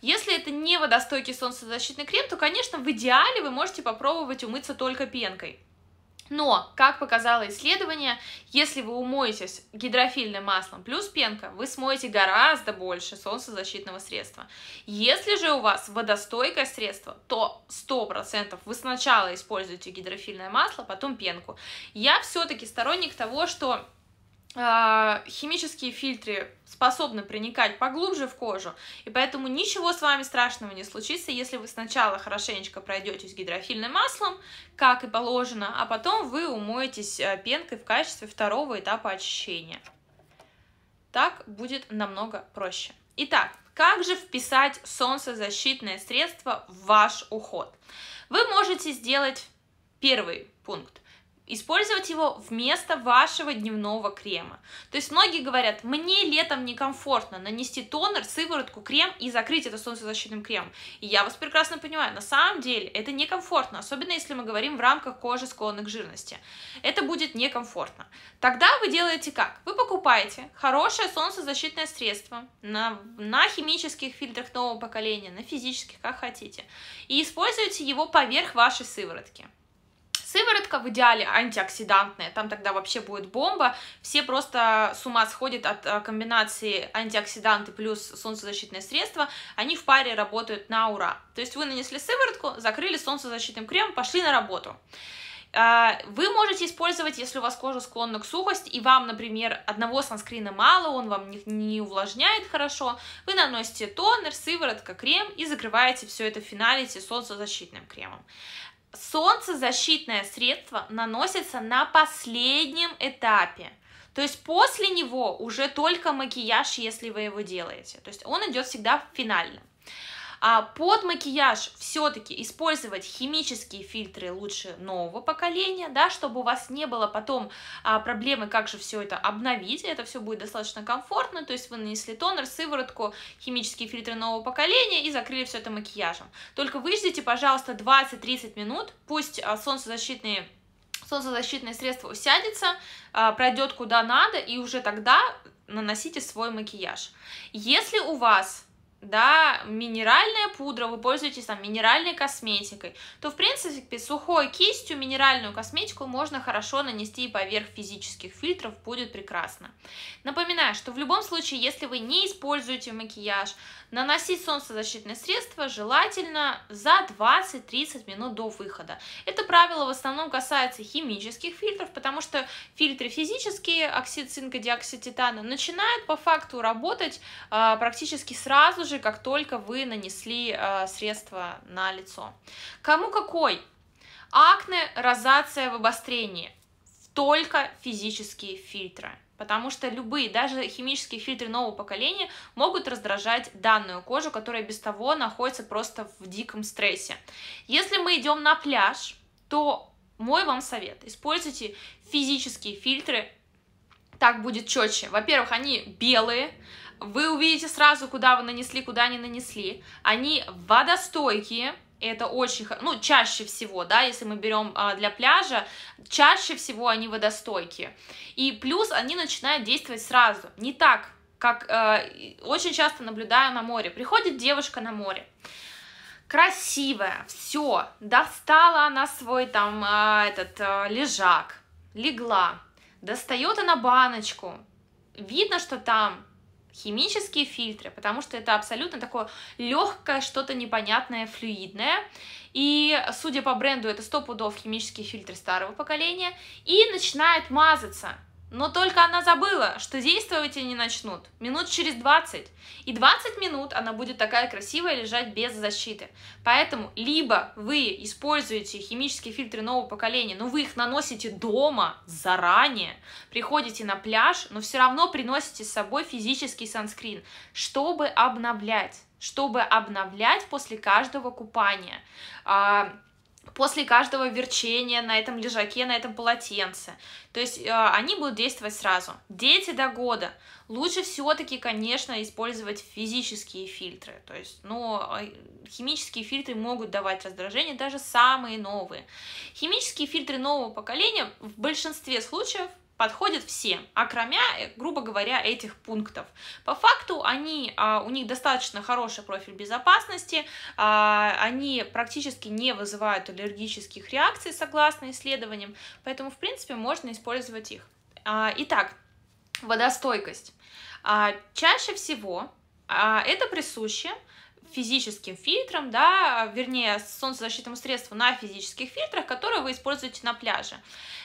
Если это не водостойкий солнцезащитный крем, то, конечно, в идеале вы можете попробовать умыться только пенкой, но, как показало исследование, если вы умоетесь гидрофильным маслом плюс пенка, вы смоете гораздо больше солнцезащитного средства. Если же у вас водостойкое средство, то 100% вы сначала используете гидрофильное масло, потом пенку. Я все-таки сторонник того, что а, химические фильтры способны проникать поглубже в кожу, и поэтому ничего с вами страшного не случится, если вы сначала хорошенечко пройдетесь гидрофильным маслом, как и положено, а потом вы умоетесь э, пенкой в качестве второго этапа очищения. Так будет намного проще. Итак, как же вписать солнцезащитное средство в ваш уход? Вы можете сделать первый пункт использовать его вместо вашего дневного крема. То есть многие говорят, мне летом некомфортно нанести тонер, сыворотку, крем и закрыть это солнцезащитным кремом. И я вас прекрасно понимаю, на самом деле это некомфортно, особенно если мы говорим в рамках кожи, склонной к жирности. Это будет некомфортно. Тогда вы делаете как? Вы покупаете хорошее солнцезащитное средство на, на химических фильтрах нового поколения, на физических, как хотите, и используете его поверх вашей сыворотки. Сыворотка в идеале антиоксидантная, там тогда вообще будет бомба. Все просто с ума сходят от э, комбинации антиоксиданты плюс солнцезащитное средство. Они в паре работают на ура. То есть вы нанесли сыворотку, закрыли солнцезащитным кремом, пошли на работу. Э, вы можете использовать, если у вас кожа склонна к сухости, и вам, например, одного санскрина мало, он вам не увлажняет хорошо, вы наносите тонер, сыворотка, крем и закрываете все это финалите солнцезащитным кремом солнцезащитное средство наносится на последнем этапе. То есть после него уже только макияж, если вы его делаете. То есть он идет всегда финально. А под макияж все-таки использовать химические фильтры лучше нового поколения, да, чтобы у вас не было потом а, проблемы, как же все это обновить, это все будет достаточно комфортно, то есть вы нанесли тонер, сыворотку, химические фильтры нового поколения и закрыли все это макияжем. Только выждите, пожалуйста, 20-30 минут, пусть а, солнцезащитные солнцезащитное средство усядется, а, пройдет куда надо, и уже тогда наносите свой макияж. Если у вас да, минеральная пудра, вы пользуетесь там минеральной косметикой, то, в принципе, сухой кистью минеральную косметику можно хорошо нанести и поверх физических фильтров, будет прекрасно. Напоминаю, что в любом случае, если вы не используете макияж, Наносить солнцезащитное средство желательно за 20-30 минут до выхода. Это правило в основном касается химических фильтров, потому что фильтры физические, оксид цинка, диоксид титана, начинают по факту работать э, практически сразу же, как только вы нанесли э, средство на лицо. Кому какой? Акне, розация в обострении – только физические фильтры потому что любые, даже химические фильтры нового поколения могут раздражать данную кожу, которая без того находится просто в диком стрессе. Если мы идем на пляж, то мой вам совет, используйте физические фильтры, так будет четче. Во-первых, они белые, вы увидите сразу, куда вы нанесли, куда не нанесли. Они водостойкие, это очень, ну, чаще всего, да, если мы берем а, для пляжа, чаще всего они водостойкие. И плюс они начинают действовать сразу, не так, как э, очень часто наблюдаю на море. Приходит девушка на море, красивая, все, достала она свой там э, этот э, лежак, легла, достает она баночку, видно, что там химические фильтры, потому что это абсолютно такое легкое, что-то непонятное, флюидное. И, судя по бренду, это 100 пудов химические фильтры старого поколения. И начинает мазаться. Но только она забыла, что действовать они начнут минут через 20. И 20 минут она будет такая красивая лежать без защиты. Поэтому либо вы используете химические фильтры нового поколения, но вы их наносите дома заранее, приходите на пляж, но все равно приносите с собой физический санскрин, чтобы обновлять чтобы обновлять после каждого купания. А, после каждого верчения на этом лежаке, на этом полотенце. То есть э, они будут действовать сразу. Дети до года. Лучше все-таки, конечно, использовать физические фильтры. То есть, ну, а, химические фильтры могут давать раздражение, даже самые новые. Химические фильтры нового поколения в большинстве случаев подходят все, окромя, а э, грубо говоря, этих пунктов. По факту они, а, у них достаточно хороший профиль безопасности, а, они практически не вызывают аллергических реакций, согласно исследованиям, поэтому, в принципе, можно использовать их. Итак, водостойкость. Чаще всего это присуще физическим фильтром, да, вернее, солнцезащитному средству на физических фильтрах, которые вы используете на пляже.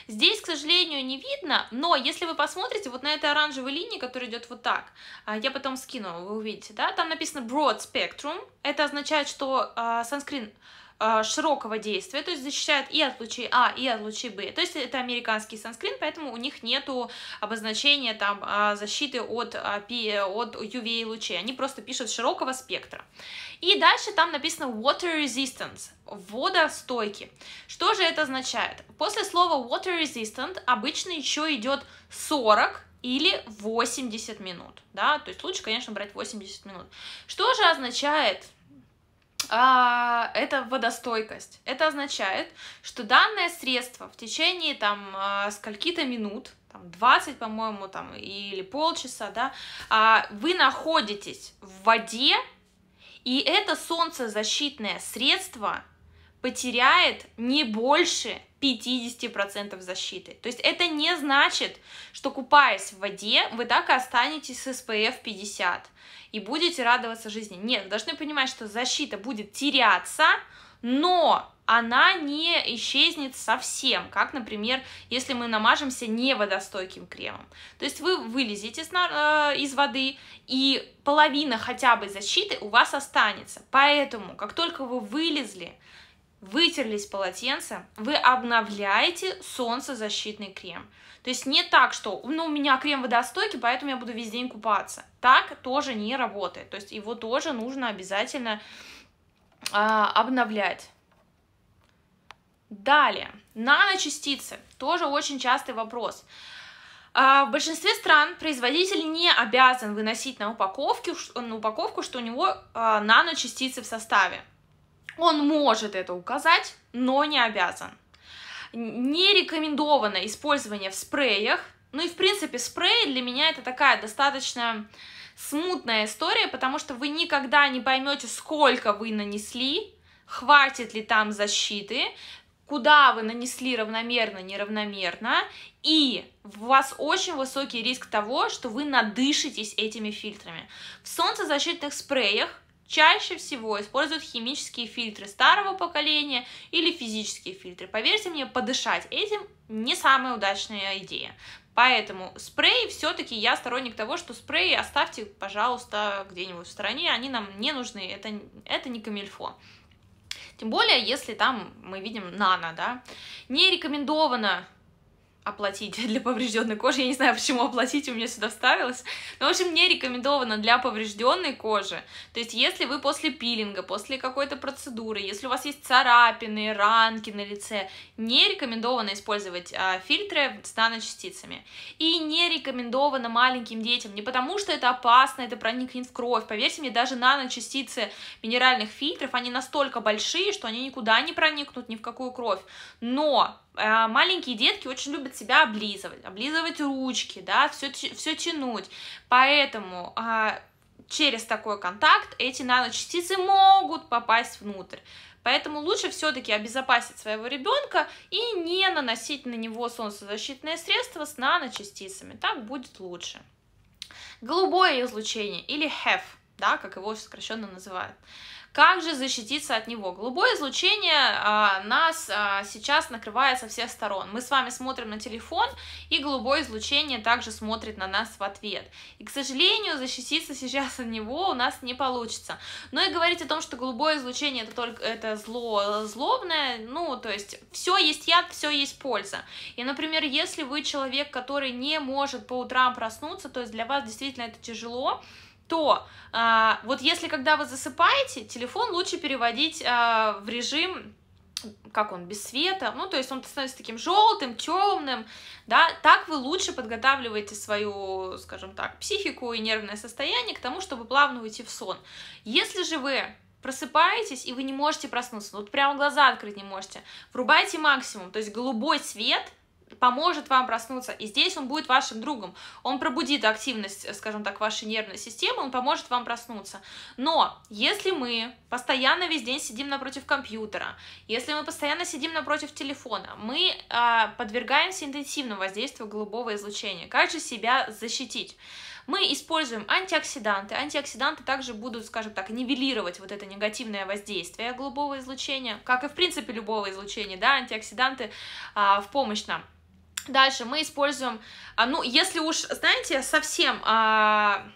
Здесь, к сожалению, не видно, но если вы посмотрите вот на этой оранжевой линии, которая идет вот так, а, я потом скину, вы увидите, да, там написано broad spectrum, это означает, что санскрин... Э, а, широкого действия, то есть защищает и от лучей А, и от лучей Б. То есть это американский санскрин, поэтому у них нету обозначения там а, защиты от, а, от UVA лучей, они просто пишут широкого спектра. И дальше там написано water resistance, водостойки. Что же это означает? После слова water resistant обычно еще идет 40 или 80 минут, да, то есть лучше, конечно, брать 80 минут. Что же означает а, это водостойкость. Это означает, что данное средство в течение там а, скольки-то минут, там 20, по-моему, там или полчаса, да, а, вы находитесь в воде, и это солнцезащитное средство потеряет не больше 50% защиты. То есть это не значит, что купаясь в воде, вы так и останетесь с SPF 50 и будете радоваться жизни. Нет, вы должны понимать, что защита будет теряться, но она не исчезнет совсем, как, например, если мы намажемся неводостойким кремом. То есть вы вылезете э, из воды, и половина хотя бы защиты у вас останется. Поэтому, как только вы вылезли, вытерлись полотенцем, вы обновляете солнцезащитный крем. То есть не так, что ну, у меня крем водостойкий, поэтому я буду весь день купаться. Так тоже не работает. То есть его тоже нужно обязательно а, обновлять. Далее, наночастицы. Тоже очень частый вопрос. А, в большинстве стран производитель не обязан выносить на упаковку, на упаковку что у него а, наночастицы в составе. Он может это указать, но не обязан. Не рекомендовано использование в спреях. Ну и, в принципе, спрей для меня это такая достаточно смутная история, потому что вы никогда не поймете, сколько вы нанесли, хватит ли там защиты, куда вы нанесли равномерно, неравномерно, и у вас очень высокий риск того, что вы надышитесь этими фильтрами. В солнцезащитных спреях чаще всего используют химические фильтры старого поколения или физические фильтры. Поверьте мне, подышать этим не самая удачная идея. Поэтому спреи все-таки я сторонник того, что спреи оставьте, пожалуйста, где-нибудь в стороне, они нам не нужны, это, это не камильфо. Тем более, если там мы видим нано, да. Не рекомендовано оплатить для поврежденной кожи. Я не знаю, почему оплатить у меня сюда вставилось. Но, ну, в общем, не рекомендовано для поврежденной кожи. То есть, если вы после пилинга, после какой-то процедуры, если у вас есть царапины, ранки на лице, не рекомендовано использовать а, фильтры с наночастицами. И не рекомендовано маленьким детям. Не потому, что это опасно, это проникнет в кровь. Поверьте мне, даже наночастицы минеральных фильтров, они настолько большие, что они никуда не проникнут ни в какую кровь. Но Э, маленькие детки очень любят себя облизывать, облизывать ручки, да, все, все тянуть. Поэтому а, через такой контакт эти наночастицы могут попасть внутрь. Поэтому лучше все-таки обезопасить своего ребенка и не наносить на него солнцезащитное средство с наночастицами. Так будет лучше. Голубое излучение или HEF, да, как его сокращенно называют. Как же защититься от него? Голубое излучение а, нас а, сейчас накрывает со всех сторон. Мы с вами смотрим на телефон, и голубое излучение также смотрит на нас в ответ. И, к сожалению, защититься сейчас от него у нас не получится. Но и говорить о том, что голубое излучение это только это зло, злобное, ну, то есть все есть яд, все есть польза. И, например, если вы человек, который не может по утрам проснуться, то есть для вас действительно это тяжело, то а, вот если когда вы засыпаете, телефон лучше переводить а, в режим как он, без света, ну, то есть он становится таким желтым, темным, да, так вы лучше подготавливаете свою, скажем так, психику и нервное состояние к тому, чтобы плавно уйти в сон. Если же вы просыпаетесь, и вы не можете проснуться, вот прямо глаза открыть не можете, врубайте максимум, то есть голубой свет – поможет вам проснуться, и здесь он будет вашим другом, он пробудит активность, э, скажем так, вашей нервной системы, он поможет вам проснуться. Но если мы постоянно весь день сидим напротив компьютера, если мы постоянно сидим напротив телефона, мы э, подвергаемся интенсивному воздействию голубого излучения. Как же себя защитить? Мы используем антиоксиданты. Антиоксиданты также будут, скажем так, нивелировать вот это негативное воздействие голубого излучения, как и, в принципе, любого излучения, да, антиоксиданты э, в помощь нам. Дальше мы используем, а, ну, если уж, знаете, совсем... А,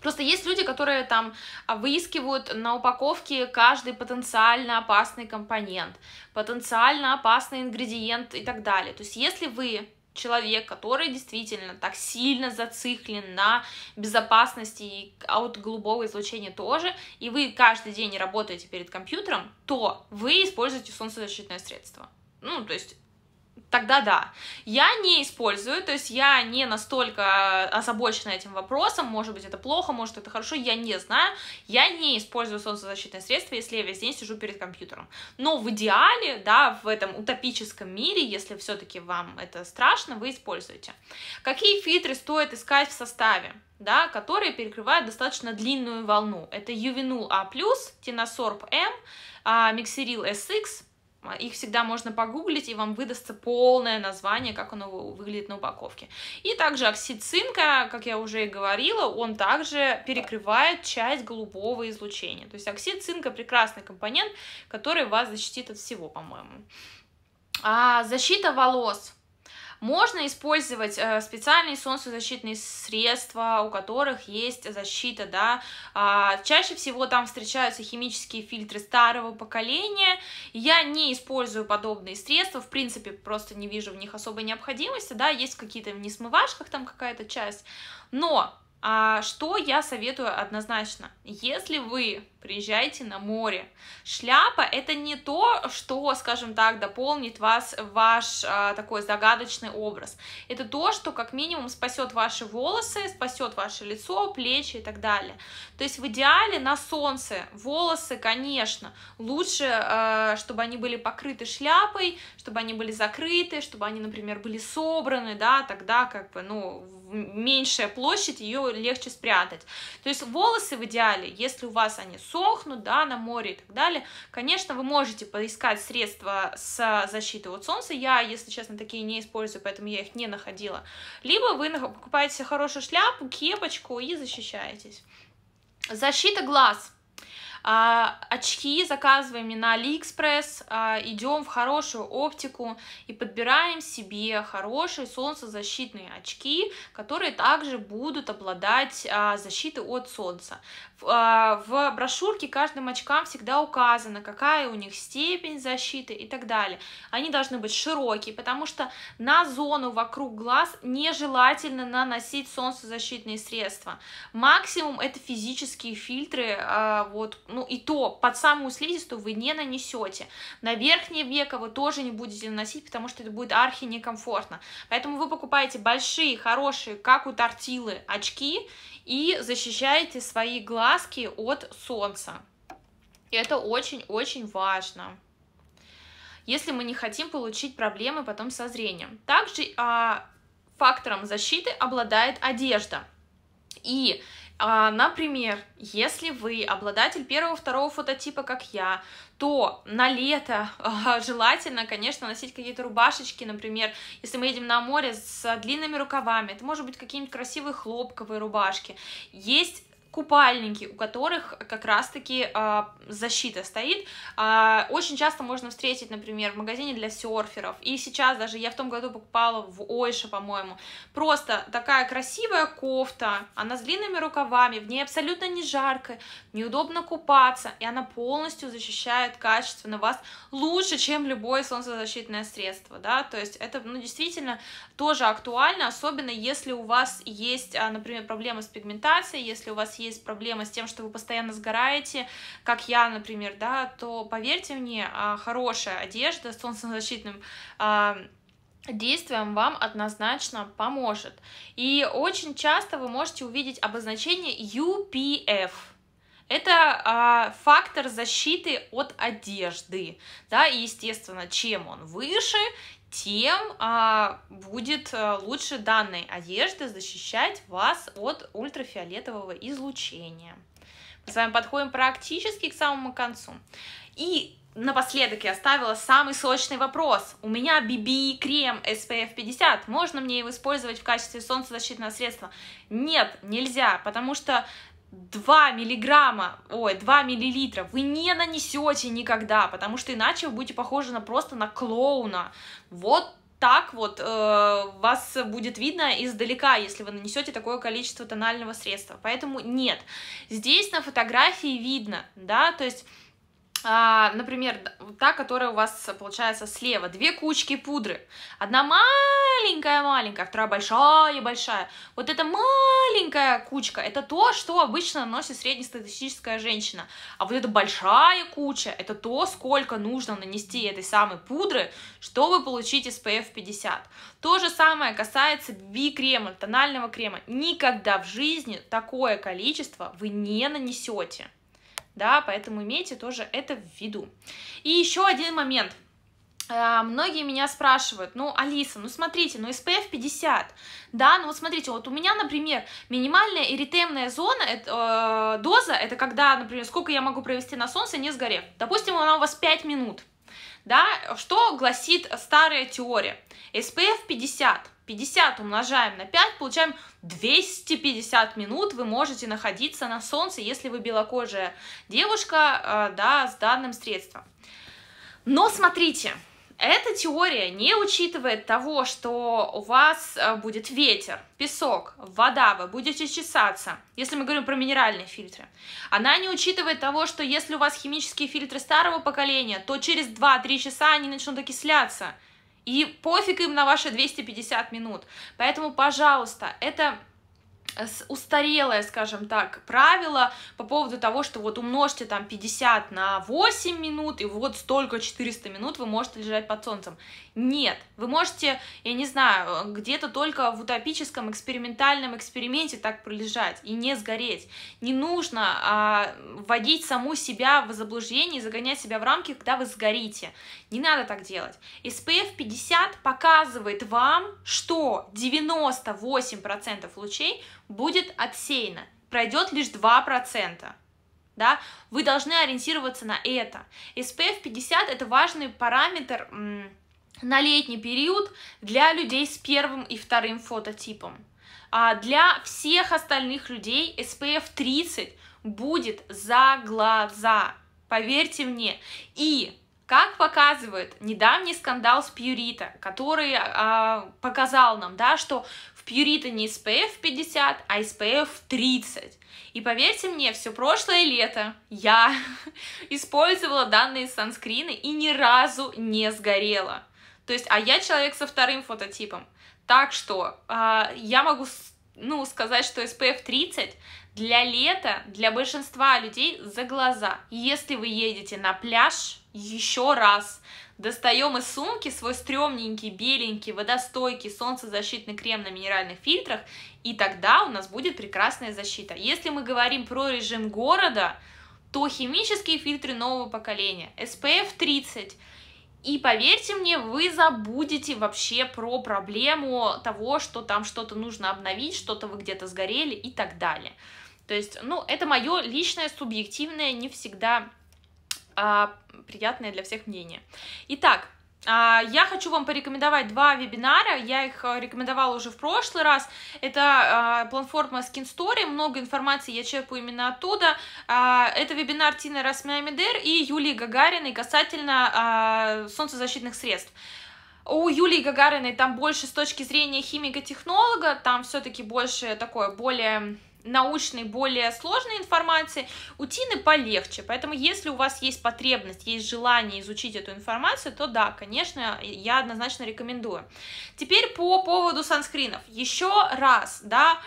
просто есть люди, которые там а, выискивают на упаковке каждый потенциально опасный компонент, потенциально опасный ингредиент и так далее. То есть если вы человек, который действительно так сильно зациклен на безопасности и от голубого излучения тоже, и вы каждый день работаете перед компьютером, то вы используете солнцезащитное средство. Ну, то есть тогда да. Я не использую, то есть я не настолько озабочена этим вопросом, может быть, это плохо, может, это хорошо, я не знаю. Я не использую солнцезащитные средства, если я весь день сижу перед компьютером. Но в идеале, да, в этом утопическом мире, если все-таки вам это страшно, вы используете. Какие фильтры стоит искать в составе? да, которые перекрывают достаточно длинную волну. Это Ювенул А+, Тиносорб М, Миксерил SX, их всегда можно погуглить, и вам выдастся полное название, как оно выглядит на упаковке. И также оксид цинка, как я уже и говорила, он также перекрывает часть голубого излучения. То есть оксид цинка прекрасный компонент, который вас защитит от всего, по-моему. А защита волос можно использовать э, специальные солнцезащитные средства, у которых есть защита, да. А, чаще всего там встречаются химические фильтры старого поколения. Я не использую подобные средства, в принципе, просто не вижу в них особой необходимости, да. Есть какие-то в несмывашках там какая-то часть. Но а, что я советую однозначно? Если вы приезжайте на море. Шляпа – это не то, что, скажем так, дополнит вас ваш а, такой загадочный образ. Это то, что как минимум спасет ваши волосы, спасет ваше лицо, плечи и так далее. То есть в идеале на солнце волосы, конечно, лучше, а, чтобы они были покрыты шляпой, чтобы они были закрыты, чтобы они, например, были собраны, да, тогда как бы, ну, меньшая площадь, ее легче спрятать. То есть волосы в идеале, если у вас они сохнут, да, на море и так далее. Конечно, вы можете поискать средства с защитой от солнца. Я, если честно, такие не использую, поэтому я их не находила. Либо вы покупаете хорошую шляпу, кепочку и защищаетесь. Защита глаз. А, очки заказываем на Алиэкспресс, а, идем в хорошую оптику и подбираем себе хорошие солнцезащитные очки, которые также будут обладать а, защитой от солнца. А, в брошюрке каждым очкам всегда указано, какая у них степень защиты и так далее. Они должны быть широкие, потому что на зону вокруг глаз нежелательно наносить солнцезащитные средства. Максимум это физические фильтры, а, вот, ну и то под самую слизистую вы не нанесете. На верхнее веко вы тоже не будете наносить, потому что это будет архи некомфортно. Поэтому вы покупаете большие, хорошие, как у тортилы, очки и защищаете свои глазки от солнца. Это очень-очень важно если мы не хотим получить проблемы потом со зрением. Также а, фактором защиты обладает одежда. И а, например, если вы обладатель первого-второго фототипа, как я, то на лето а, желательно, конечно, носить какие-то рубашечки, например, если мы едем на море с длинными рукавами, это может быть какие-нибудь красивые хлопковые рубашки. Есть купальники, у которых как раз-таки э, защита стоит. Э, очень часто можно встретить, например, в магазине для серферов. И сейчас даже я в том году покупала в Ойше, по-моему. Просто такая красивая кофта, она с длинными рукавами, в ней абсолютно не жарко, неудобно купаться, и она полностью защищает качественно вас лучше, чем любое солнцезащитное средство, да, то есть это, ну, действительно тоже актуально, особенно если у вас есть, а, например, проблемы с пигментацией, если у вас есть есть проблемы с тем, что вы постоянно сгораете, как я, например, да, то поверьте мне, а, хорошая одежда с солнцезащитным а, действием вам однозначно поможет. И очень часто вы можете увидеть обозначение UPF. Это э, фактор защиты от одежды, да, и естественно, чем он выше, тем а, будет э, лучше данной одежды защищать вас от ультрафиолетового излучения. Мы с вами подходим практически к самому концу. И напоследок я оставила самый сочный вопрос. У меня BB крем SPF 50. Можно мне его использовать в качестве солнцезащитного средства? Нет, нельзя, потому что 2 миллиграмма, ой, 2 миллилитра вы не нанесете никогда, потому что иначе вы будете похожи на просто на клоуна. Вот так вот э, вас будет видно издалека, если вы нанесете такое количество тонального средства. Поэтому нет. Здесь на фотографии видно, да, то есть а, например, та, которая у вас э, получается слева, две кучки пудры, одна маленькая-маленькая, а вторая большая-большая, вот эта маленькая кучка, это то, что обычно наносит среднестатистическая женщина, а вот эта большая куча, это то, сколько нужно нанести этой самой пудры, чтобы получить SPF 50. То же самое касается B-крема, тонального крема, никогда в жизни такое количество вы не нанесете да, поэтому имейте тоже это в виду. И еще один момент а, – Многие меня спрашивают, ну, Алиса, ну, смотрите, ну, SPF 50, да, ну, вот смотрите, вот у меня, например, минимальная эритемная зона, это, э, доза, это когда, например, сколько я могу провести на солнце, не сгорев. Допустим, она у вас 5 минут, да? Что гласит старая теория? SPF 50. 50 умножаем на 5, получаем 250 минут вы можете находиться на солнце, если вы белокожая девушка, э, да, с данным средством. Но смотрите, эта теория не учитывает того, что у вас э, будет ветер, песок, вода, вы будете чесаться, если мы говорим про минеральные фильтры. Она не учитывает того, что если у вас химические фильтры старого поколения, то через 2-3 часа они начнут окисляться. И пофиг им на ваши 250 минут. Поэтому, пожалуйста, это устарелое, скажем так, правило по поводу того, что вот умножьте там 50 на 8 минут, и вот столько 400 минут вы можете лежать под солнцем. Нет, вы можете, я не знаю, где-то только в утопическом экспериментальном эксперименте так пролежать и не сгореть. Не нужно а, вводить саму себя в заблуждение и загонять себя в рамки, когда вы сгорите. Не надо так делать. SPF 50 показывает вам, что 98% лучей будет отсеяно, пройдет лишь 2%. Да? Вы должны ориентироваться на это. SPF 50 – это важный параметр на летний период для людей с первым и вторым фототипом. А для всех остальных людей SPF 30 будет за глаза, поверьте мне. И как показывает недавний скандал с Пьюрита, который а, показал нам, да, что в Пьюрита не SPF 50, а SPF 30. И поверьте мне, все прошлое лето я использовала данные санскрины и ни разу не сгорела. То есть, а я человек со вторым фототипом. Так что э, я могу ну, сказать, что SPF 30 для лета, для большинства людей за глаза. Если вы едете на пляж, еще раз Достаем из сумки свой стрёмненький, беленький, водостойкий, солнцезащитный крем на минеральных фильтрах, и тогда у нас будет прекрасная защита. Если мы говорим про режим города, то химические фильтры нового поколения, SPF 30, и поверьте мне, вы забудете вообще про проблему того, что там что-то нужно обновить, что-то вы где-то сгорели и так далее. То есть, ну, это мое личное, субъективное, не всегда а, приятное для всех мнение. Итак, а, я хочу вам порекомендовать два вебинара, я их а, рекомендовала уже в прошлый раз. Это платформа Skin Story, много информации я черпаю именно оттуда. Это вебинар Тины Расмиамидер и Юлии Гагариной касательно солнцезащитных средств. У Юлии Гагариной там больше с точки зрения химика-технолога, там все-таки больше такое, более научной, более сложной информации, утины полегче. Поэтому, если у вас есть потребность, есть желание изучить эту информацию, то да, конечно, я однозначно рекомендую. Теперь по поводу санскринов. Еще раз, да,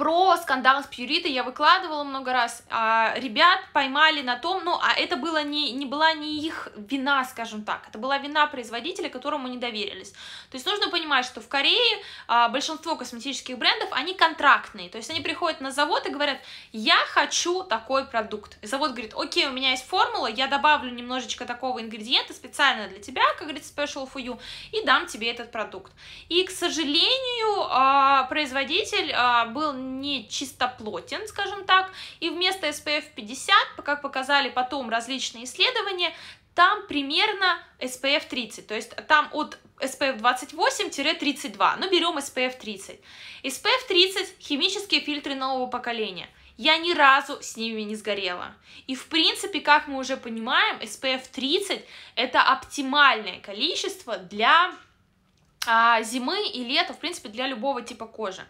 про скандал с Пьюритой я выкладывала много раз. А ребят поймали на том, ну, а это было не, не была не их вина, скажем так. Это была вина производителя, которому не доверились. То есть нужно понимать, что в Корее а, большинство косметических брендов, они контрактные. То есть они приходят на завод и говорят, я хочу такой продукт. И завод говорит, окей, у меня есть формула, я добавлю немножечко такого ингредиента специально для тебя, как говорится, special for you, и дам тебе этот продукт. И, к сожалению, а, производитель а, был он не чистоплотен, скажем так, и вместо SPF 50, как показали потом различные исследования, там примерно SPF 30, то есть там от SPF 28-32, но берем SPF 30. SPF 30 – химические фильтры нового поколения. Я ни разу с ними не сгорела. И в принципе, как мы уже понимаем, SPF 30 – это оптимальное количество для а зимы и лета, в принципе, для любого типа кожи.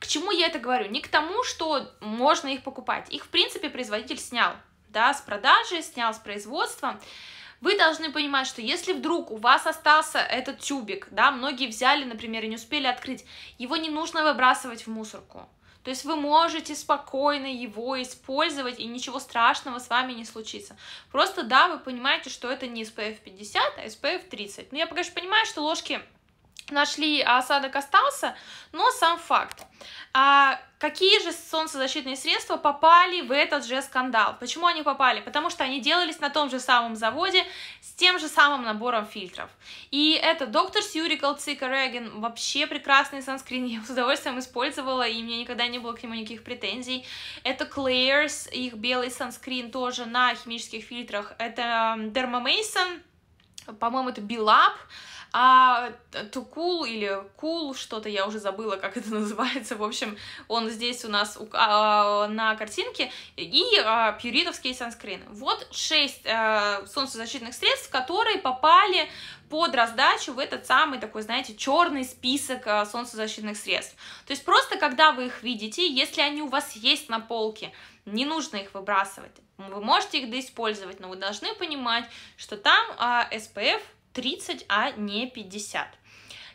К чему я это говорю? Не к тому, что можно их покупать. Их, в принципе, производитель снял, да, с продажи, снял с производства. Вы должны понимать, что если вдруг у вас остался этот тюбик, да, многие взяли, например, и не успели открыть, его не нужно выбрасывать в мусорку. То есть вы можете спокойно его использовать, и ничего страшного с вами не случится. Просто, да, вы понимаете, что это не SPF 50, а SPF 30. но я, конечно, понимаю, что ложки нашли, а осадок остался, но сам факт. А какие же солнцезащитные средства попали в этот же скандал? Почему они попали? Потому что они делались на том же самом заводе с тем же самым набором фильтров. И это доктор Сьюрикал Цика Реген, вообще прекрасный санскрин, я с удовольствием использовала, и у меня никогда не было к нему никаких претензий. Это Claire's, их белый санскрин тоже на химических фильтрах. Это дермамейсон по-моему, это Билап. Lab а Тукул э, или Кул, что-то я уже забыла, как это называется, в общем, он здесь у нас а, на картинке, и а, пьюритовские санскрин Вот 6 э, солнцезащитных средств, которые попали под раздачу в этот самый такой, знаете, черный список э, солнцезащитных средств. То есть просто когда вы их видите, если они у вас есть на полке, не нужно их выбрасывать. Вы можете их доиспользовать, но вы должны понимать, что там SPF а, 30, а не 50.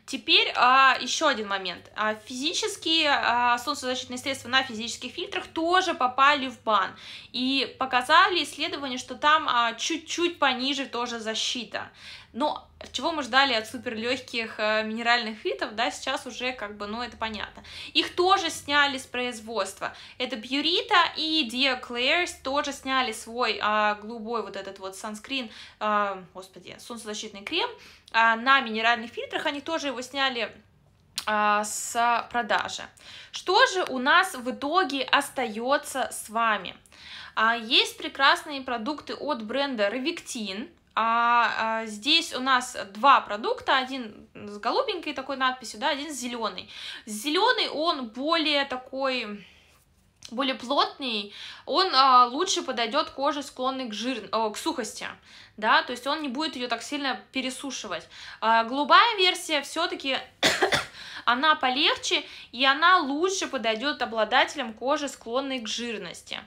Теперь а, еще один момент. А, физические а, солнцезащитные средства на физических фильтрах тоже попали в бан. И показали исследования, что там а, чуть-чуть пониже тоже защита. Но чего мы ждали от суперлегких э, минеральных фитов, да, сейчас уже как бы, ну, это понятно. Их тоже сняли с производства. Это Purita и Dear Claire's тоже сняли свой а, голубой вот этот вот санскрин, а, господи, солнцезащитный крем а, на минеральных фильтрах. Они тоже его сняли а, с продажи. Что же у нас в итоге остается с вами? А, есть прекрасные продукты от бренда Revictin, а, а, здесь у нас два продукта, один с голубенькой такой надписью, да, один с зеленой. Зеленый он более такой более плотный, он а, лучше подойдет коже, склонной к, жир, а, к сухости, да, то есть он не будет ее так сильно пересушивать. А, голубая версия все-таки она полегче, и она лучше подойдет обладателям кожи, склонной к жирности.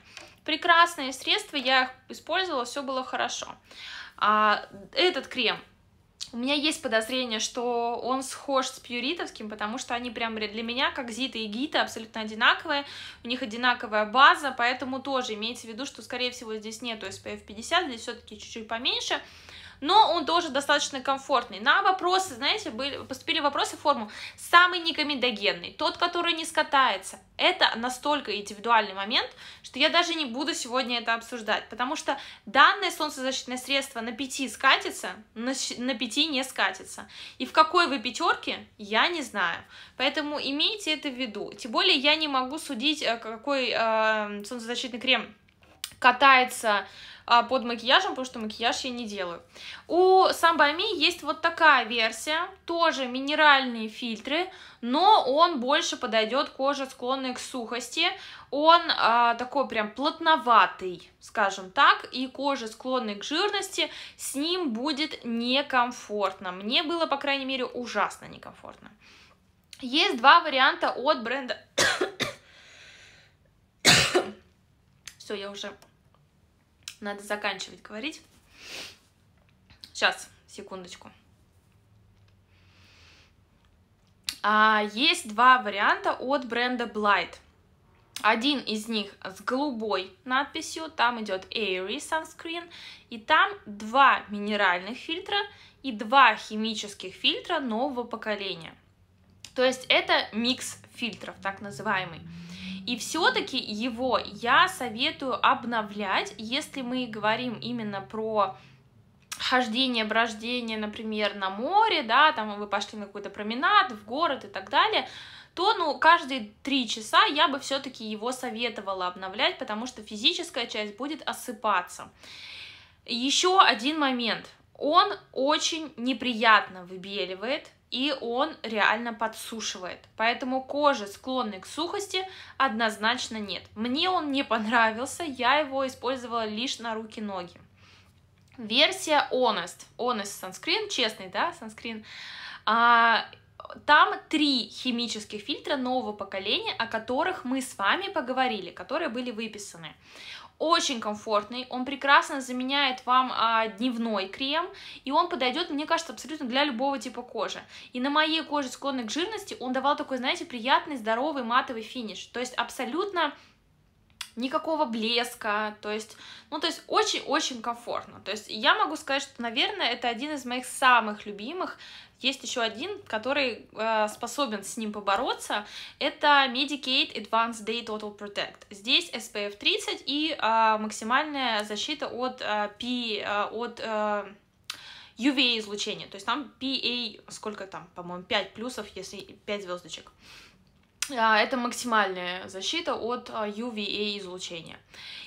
Прекрасные средства, я их использовала, все было хорошо. А этот крем, у меня есть подозрение, что он схож с пьюритовским, потому что они прям для меня, как Зита и Гита, абсолютно одинаковые, у них одинаковая база, поэтому тоже имейте в виду, что, скорее всего, здесь нет SPF 50, здесь все-таки чуть-чуть поменьше, но он тоже достаточно комфортный. На вопросы, знаете, были, поступили вопросы в форму «самый некомедогенный», «тот, который не скатается». Это настолько индивидуальный момент, что я даже не буду сегодня это обсуждать, потому что данное солнцезащитное средство на 5 скатится, на 5 не скатится. И в какой вы пятерке, я не знаю. Поэтому имейте это в виду. Тем более я не могу судить, э, какой э, солнцезащитный крем катается а под макияжем, потому что макияж я не делаю. У Самбами есть вот такая версия, тоже минеральные фильтры, но он больше подойдет коже, склонной к сухости. Он а, такой прям плотноватый, скажем так, и коже склонной к жирности, с ним будет некомфортно. Мне было, по крайней мере, ужасно некомфортно. Есть два варианта от бренда... Все, я уже надо заканчивать говорить. Сейчас, секундочку. А, есть два варианта от бренда Blight. Один из них с голубой надписью, там идет Airy Sunscreen, и там два минеральных фильтра и два химических фильтра нового поколения. То есть это микс фильтров, так называемый. И все-таки его я советую обновлять, если мы говорим именно про хождение, брождение, например, на море, да, там вы пошли на какой-то променад, в город и так далее, то, ну, каждые три часа я бы все-таки его советовала обновлять, потому что физическая часть будет осыпаться. Еще один момент. Он очень неприятно выбеливает, и он реально подсушивает. Поэтому кожи, склонной к сухости, однозначно нет. Мне он не понравился, я его использовала лишь на руки-ноги. Версия Honest, Honest Sunscreen, честный, да, санскрин, а, там три химических фильтра нового поколения, о которых мы с вами поговорили, которые были выписаны очень комфортный, он прекрасно заменяет вам а, дневной крем, и он подойдет, мне кажется, абсолютно для любого типа кожи. И на моей коже, склонной к жирности, он давал такой, знаете, приятный, здоровый матовый финиш, то есть абсолютно никакого блеска, то есть, ну, то есть очень-очень комфортно. То есть я могу сказать, что, наверное, это один из моих самых любимых есть еще один, который э, способен с ним побороться. Это Medicaid Advanced Day Total Protect. Здесь SPF 30 и э, максимальная защита от э, P, э, от э, UVA излучения. То есть там PA, сколько там, по-моему, 5 плюсов, если 5 звездочек. Э, а, это максимальная защита от UVA а, излучения.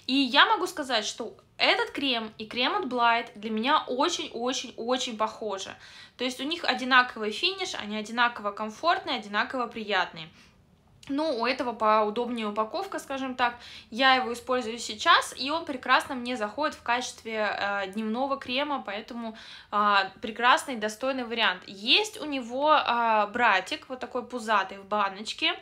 И я могу сказать, что этот крем и крем от Blight для меня очень-очень-очень похожи. То есть у них одинаковый финиш, они одинаково комфортные, одинаково приятные. Ну, у этого поудобнее упаковка, скажем так. Я его использую сейчас, и он прекрасно мне заходит в качестве э, дневного крема, поэтому э, прекрасный, достойный вариант. Есть у него э, братик, вот такой пузатый в баночке.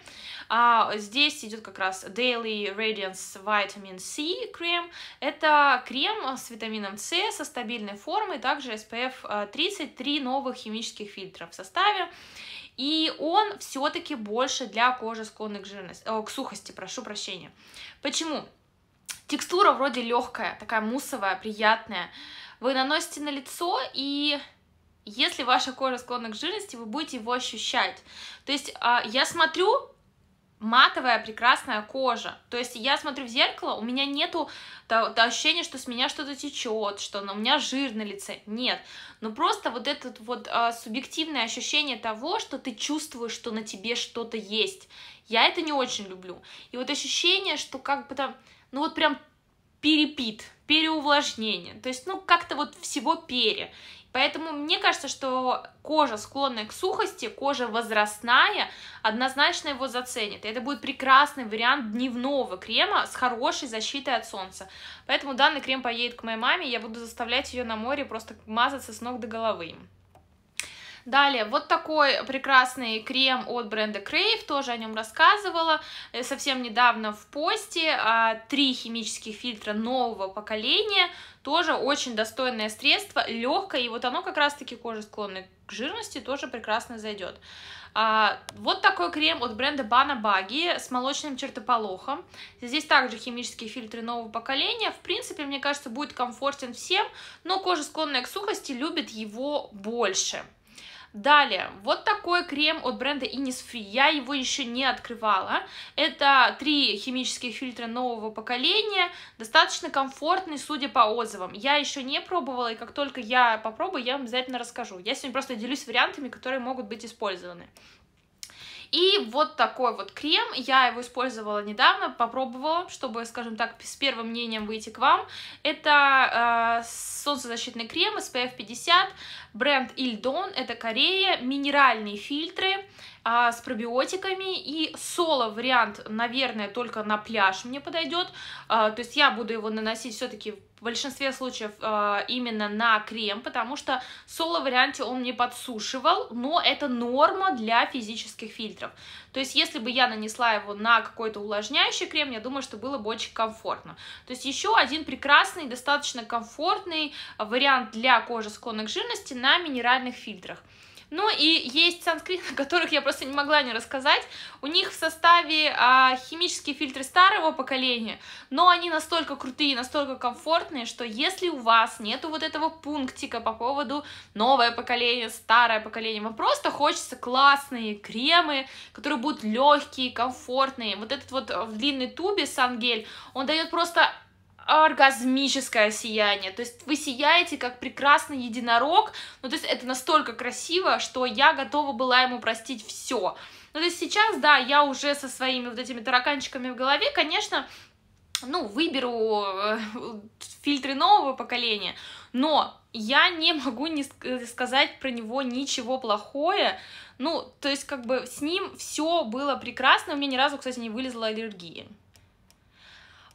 А, здесь идет как раз Daily Radiance Vitamin C крем. Это крем с витамином С, со стабильной формой, также SPF 30, 3 новых химических фильтра в составе. И он все-таки больше для кожи склонный к, жирности, о, э, к сухости, прошу прощения. Почему? Текстура вроде легкая, такая мусовая, приятная. Вы наносите на лицо, и если ваша кожа склонна к жирности, вы будете его ощущать. То есть а, я смотрю, матовая прекрасная кожа. То есть я смотрю в зеркало, у меня нету то, то ощущения, что с меня что-то течет, что у меня жир на лице. Нет. Но просто вот это вот а, субъективное ощущение того, что ты чувствуешь, что на тебе что-то есть. Я это не очень люблю. И вот ощущение, что как бы там, ну вот прям перепит, переувлажнение. То есть, ну, как-то вот всего пере. Поэтому мне кажется, что кожа, склонная к сухости, кожа возрастная, однозначно его заценит. И это будет прекрасный вариант дневного крема с хорошей защитой от солнца. Поэтому данный крем поедет к моей маме, я буду заставлять ее на море просто мазаться с ног до головы. Далее, вот такой прекрасный крем от бренда Crave, тоже о нем рассказывала э, совсем недавно в посте. А, три химических фильтра нового поколения, тоже очень достойное средство, легкое, и вот оно как раз-таки коже склонной к жирности тоже прекрасно зайдет. А, вот такой крем от бренда Бана Баги с молочным чертополохом. Здесь также химические фильтры нового поколения. В принципе, мне кажется, будет комфортен всем, но кожа, склонная к сухости, любит его больше. Далее, вот такой крем от бренда Innisfree. Я его еще не открывала. Это три химические фильтра нового поколения. Достаточно комфортный, судя по отзывам. Я еще не пробовала, и как только я попробую, я вам обязательно расскажу. Я сегодня просто делюсь вариантами, которые могут быть использованы. И вот такой вот крем, я его использовала недавно, попробовала, чтобы, скажем так, с первым мнением выйти к вам. Это э, солнцезащитный крем SPF 50, бренд Ildon, это Корея, минеральные фильтры э, с пробиотиками и соло-вариант, наверное, только на пляж мне подойдет. Э, то есть я буду его наносить все-таки в большинстве случаев э, именно на крем, потому что соло-варианте он не подсушивал, но это норма для физических фильтров. То есть, если бы я нанесла его на какой-то увлажняющий крем, я думаю, что было бы очень комфортно. То есть, еще один прекрасный, достаточно комфортный вариант для кожи склонных к жирности на минеральных фильтрах – ну и есть санскрины, о которых я просто не могла не рассказать. У них в составе а, химические фильтры старого поколения, но они настолько крутые, настолько комфортные, что если у вас нету вот этого пунктика по поводу новое поколение, старое поколение, вам просто хочется классные кремы, которые будут легкие, комфортные. Вот этот вот э, в длинной тубе сангель, он дает просто оргазмическое сияние. То есть вы сияете как прекрасный единорог. Ну, то есть это настолько красиво, что я готова была ему простить все. Ну, то есть сейчас, да, я уже со своими вот этими тараканчиками в голове, конечно, ну, выберу э, фильтры нового поколения, но я не могу не э, сказать про него ничего плохое. Ну, то есть, как бы с ним все было прекрасно. У меня ни разу, кстати, не вылезла аллергия.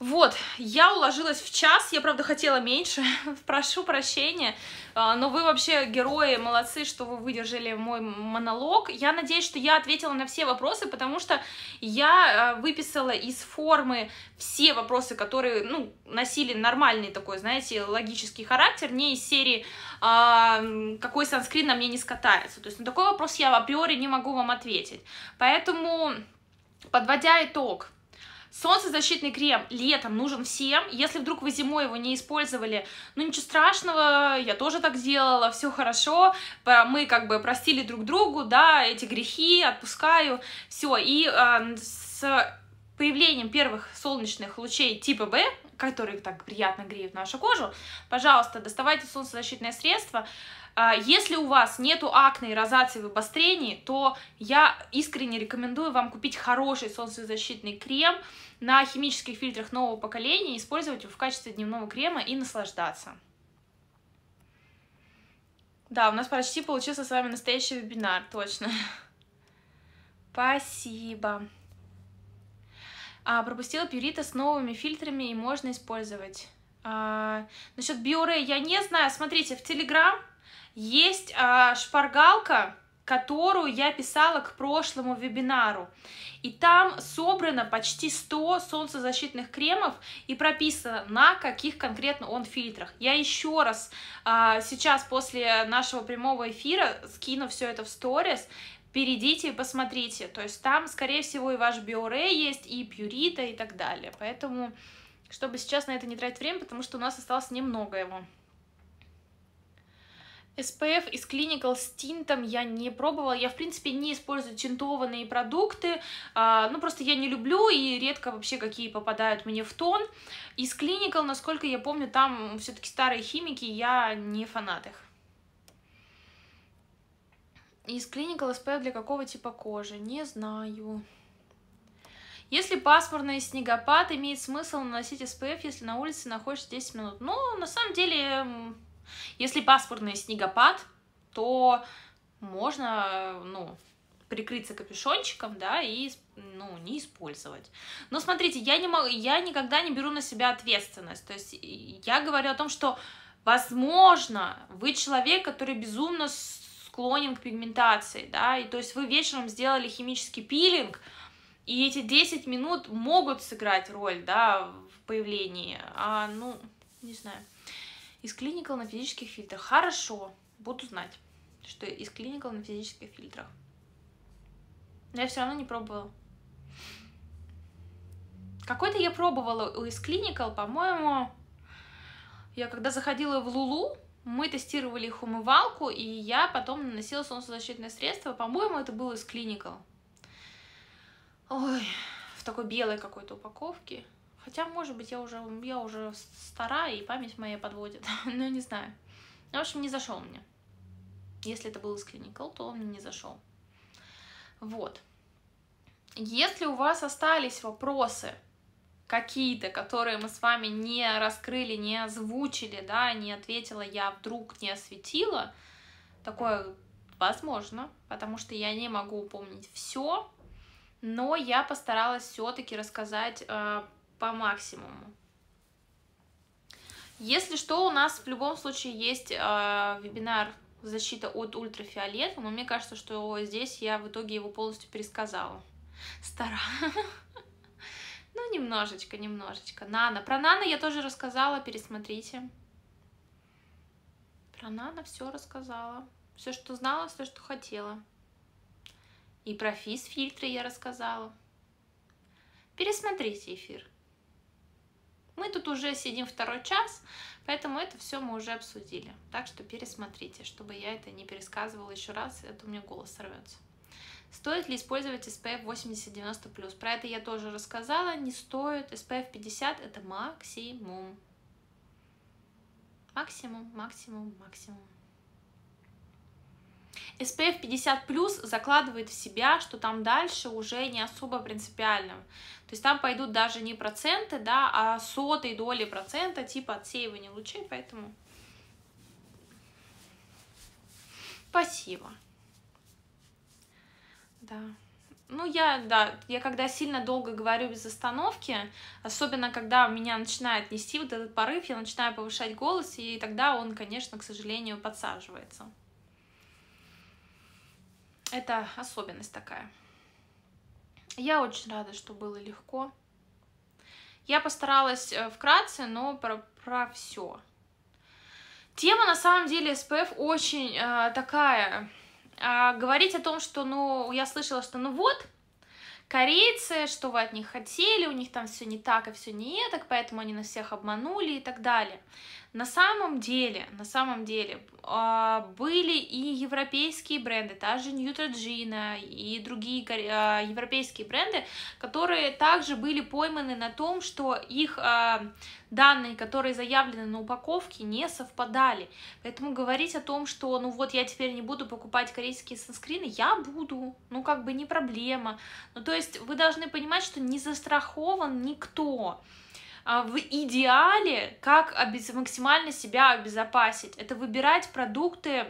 Вот, я уложилась в час, я, правда, хотела меньше, прошу прощения, а, но вы вообще герои, молодцы, что вы выдержали мой монолог. Я надеюсь, что я ответила на все вопросы, потому что я э, выписала из формы все вопросы, которые, ну, носили нормальный такой, знаете, логический характер, не из серии а, «Какой санскрин на мне не скатается?». То есть на такой вопрос я априори не могу вам ответить. Поэтому, подводя итог, Солнцезащитный крем летом нужен всем. Если вдруг вы зимой его не использовали, ну ничего страшного, я тоже так делала, все хорошо. Мы как бы простили друг другу, да, эти грехи, отпускаю, все. И э, с появлением первых солнечных лучей типа Б, которые так приятно греют нашу кожу, пожалуйста, доставайте солнцезащитное средство, а, если у вас нету акне и розации в обострении, то я искренне рекомендую вам купить хороший солнцезащитный крем на химических фильтрах нового поколения, использовать его в качестве дневного крема и наслаждаться. Да, у нас почти получился с вами настоящий вебинар, точно. Спасибо. А, пропустила пюрита с новыми фильтрами и можно использовать. А, насчет биоре я не знаю. Смотрите, в Телеграм есть э, шпаргалка, которую я писала к прошлому вебинару. И там собрано почти 100 солнцезащитных кремов и прописано, на каких конкретно он фильтрах. Я еще раз э, сейчас после нашего прямого эфира скину все это в сторис, перейдите и посмотрите. То есть там, скорее всего, и ваш биоре есть, и пюрита, и так далее. Поэтому, чтобы сейчас на это не тратить время, потому что у нас осталось немного его. SPF из Clinical с тинтом я не пробовала. Я, в принципе, не использую тинтованные продукты. А, ну, просто я не люблю и редко вообще какие попадают мне в тон. Из Clinical, насколько я помню, там все-таки старые химики, я не фанат их. Из Clinical SPF для какого типа кожи? Не знаю. Если пасмурный снегопад, имеет смысл наносить SPF, если на улице находишься 10 минут. Ну, на самом деле если пасмурный снегопад, то можно, ну, прикрыться капюшончиком, да, и, ну, не использовать. Но смотрите, я, не могу, я никогда не беру на себя ответственность. То есть я говорю о том, что, возможно, вы человек, который безумно склонен к пигментации, да, и то есть вы вечером сделали химический пилинг, и эти 10 минут могут сыграть роль, да, в появлении, а, ну, не знаю. Из клиникал на физических фильтрах. Хорошо, буду знать, что из клиникал на физических фильтрах. Но я все равно не пробовала. Какой-то я пробовала из клиникал, по-моему, я когда заходила в Лулу, мы тестировали их умывалку, и я потом наносила солнцезащитное средство. По-моему, это было из клиникал. Ой, в такой белой какой-то упаковке. Хотя, может быть, я уже, я уже старая и память моя подводит. Но не знаю. В общем, не зашел мне. Если это был из Clinical, то он мне не зашел. Вот. Если у вас остались вопросы какие-то, которые мы с вами не раскрыли, не озвучили, да, не ответила я, вдруг не осветила, такое возможно, потому что я не могу упомнить все, но я постаралась все-таки рассказать э, по максимуму. Если что, у нас в любом случае есть э, вебинар «Защита от ультрафиолета», но мне кажется, что здесь я в итоге его полностью пересказала. Стара. Ну, немножечко, немножечко. Нано. Про нано я тоже рассказала, пересмотрите. Про нано все рассказала. Все, что знала, все, что хотела. И про физ-фильтры я рассказала. Пересмотрите эфир. Мы тут уже сидим второй час, поэтому это все мы уже обсудили. Так что пересмотрите, чтобы я это не пересказывала еще раз, это а у меня голос сорвется. Стоит ли использовать SPF 80-90+. Про это я тоже рассказала, не стоит. SPF 50 это максимум. Максимум, максимум, максимум. SPF 50 плюс закладывает в себя, что там дальше уже не особо принципиально. То есть там пойдут даже не проценты, да, а сотые доли процента типа отсеивания лучей, поэтому... Спасибо. Да. Ну, я, да, я когда сильно долго говорю без остановки, особенно когда меня начинает нести вот этот порыв, я начинаю повышать голос, и тогда он, конечно, к сожалению, подсаживается. Это особенность такая. Я очень рада, что было легко. Я постаралась э, вкратце, но про, про все. Тема на самом деле SPF очень э, такая. А говорить о том, что, ну, я слышала, что, ну вот, корейцы, что вы от них хотели, у них там все не так и все не так, поэтому они на всех обманули и так далее. На самом деле, на самом деле, а, были и европейские бренды, та же Neutrogena и другие а, европейские бренды, которые также были пойманы на том, что их а, данные, которые заявлены на упаковке, не совпадали. Поэтому говорить о том, что ну вот я теперь не буду покупать корейские санскрины, я буду, ну как бы не проблема. Ну то есть вы должны понимать, что не застрахован никто. А, в идеале, как максимально себя обезопасить. Это выбирать продукты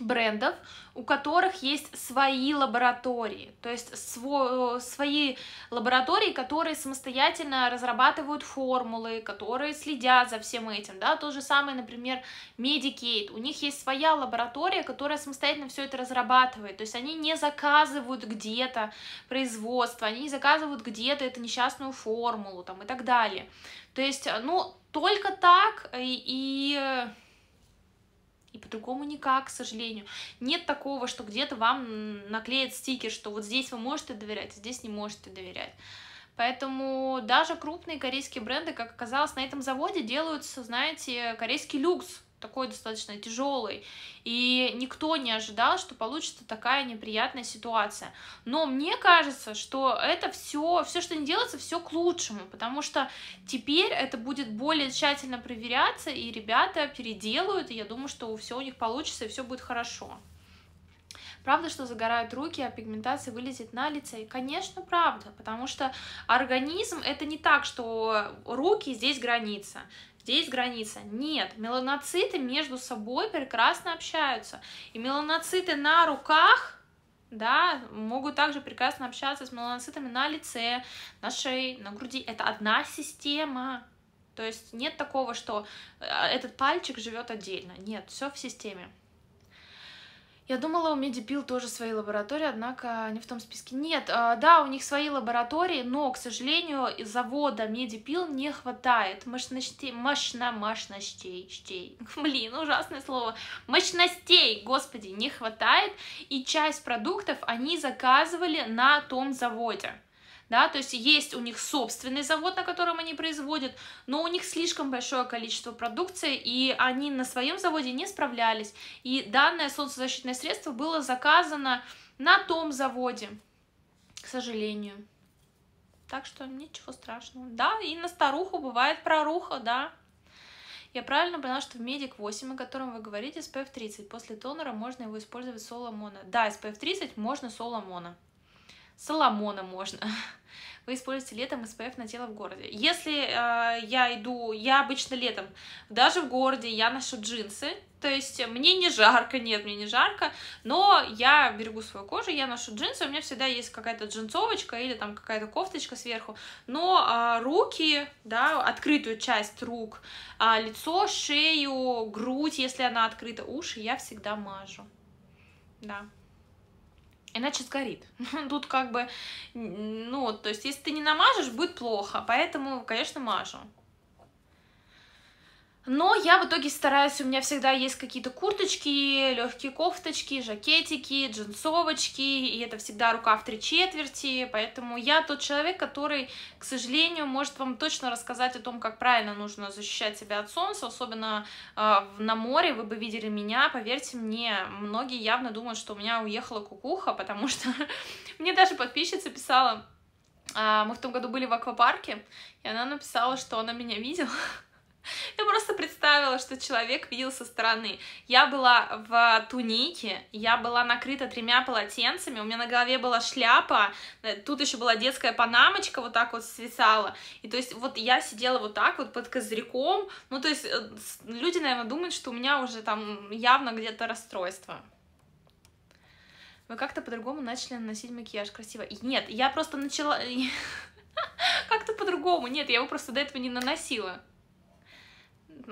брендов, у которых есть свои лаборатории, то есть сво, э, свои лаборатории, которые самостоятельно разрабатывают формулы, которые следят за всем этим, да, то же самое, например, Medicaid, у них есть своя лаборатория, которая самостоятельно все это разрабатывает, то есть они не заказывают где-то производство, они не заказывают где-то эту несчастную формулу там и так далее, то есть, ну, только так э, и... и э, и по-другому никак, к сожалению. Нет такого, что где-то вам наклеят стикер, что вот здесь вы можете доверять, а здесь не можете доверять. Поэтому даже крупные корейские бренды, как оказалось, на этом заводе делаются, знаете, корейский люкс, такой достаточно тяжелый, и никто не ожидал, что получится такая неприятная ситуация. Но мне кажется, что это все, все, что не делается, все к лучшему, потому что теперь это будет более тщательно проверяться, и ребята переделают, и я думаю, что все у них получится, и все будет хорошо. Правда, что загорают руки, а пигментация вылезет на лице? И, конечно, правда, потому что организм это не так, что руки здесь граница здесь граница. Нет, меланоциты между собой прекрасно общаются. И меланоциты на руках да, могут также прекрасно общаться с меланоцитами на лице, на шее, на груди. Это одна система. То есть нет такого, что э, этот пальчик живет отдельно. Нет, все в системе. Я думала, у Медибил тоже свои лаборатории, однако не в том списке. Нет, а, да, у них свои лаборатории, но, к сожалению, завода Медипил не хватает мощностей, мощно, мощностей, чтей. Блин, ужасное слово. Мощностей, господи, не хватает. И часть продуктов они заказывали на том заводе да, то есть есть у них собственный завод, на котором они производят, но у них слишком большое количество продукции, и они на своем заводе не справлялись, и данное солнцезащитное средство было заказано на том заводе, к сожалению. Так что ничего страшного. Да, и на старуху бывает проруха, да. Я правильно поняла, что в медик 8, о котором вы говорите, SPF 30. После тонера можно его использовать Соломона, Да, SPF 30 можно Соломона, Соломона можно вы используете летом SPF на тело в городе. Если э, я иду, я обычно летом, даже в городе, я ношу джинсы, то есть мне не жарко, нет, мне не жарко, но я берегу свою кожу, я ношу джинсы, у меня всегда есть какая-то джинсовочка или там какая-то кофточка сверху, но а, руки, да, открытую часть рук, а, лицо, шею, грудь, если она открыта, уши я всегда мажу, да иначе сгорит. Ну, тут как бы, ну, то есть, если ты не намажешь, будет плохо, поэтому, конечно, мажу. Но я в итоге стараюсь, у меня всегда есть какие-то курточки, легкие кофточки, жакетики, джинсовочки, и это всегда рука в три четверти, поэтому я тот человек, который, к сожалению, может вам точно рассказать о том, как правильно нужно защищать себя от солнца, особенно э, на море, вы бы видели меня, поверьте мне, многие явно думают, что у меня уехала кукуха, потому что мне даже подписчица писала, а, мы в том году были в аквапарке, и она написала, что она меня видела, я просто представила, что человек видел со стороны. Я была в тунике, я была накрыта тремя полотенцами, у меня на голове была шляпа, э, тут еще была детская панамочка вот так вот свисала. И то есть вот я сидела вот так вот под козырьком, ну то есть э, люди, наверное, думают, что у меня уже там явно где-то расстройство. Вы как-то по-другому начали наносить макияж красиво. Нет, я просто начала... Как-то по-другому. Нет, я его просто до этого не наносила.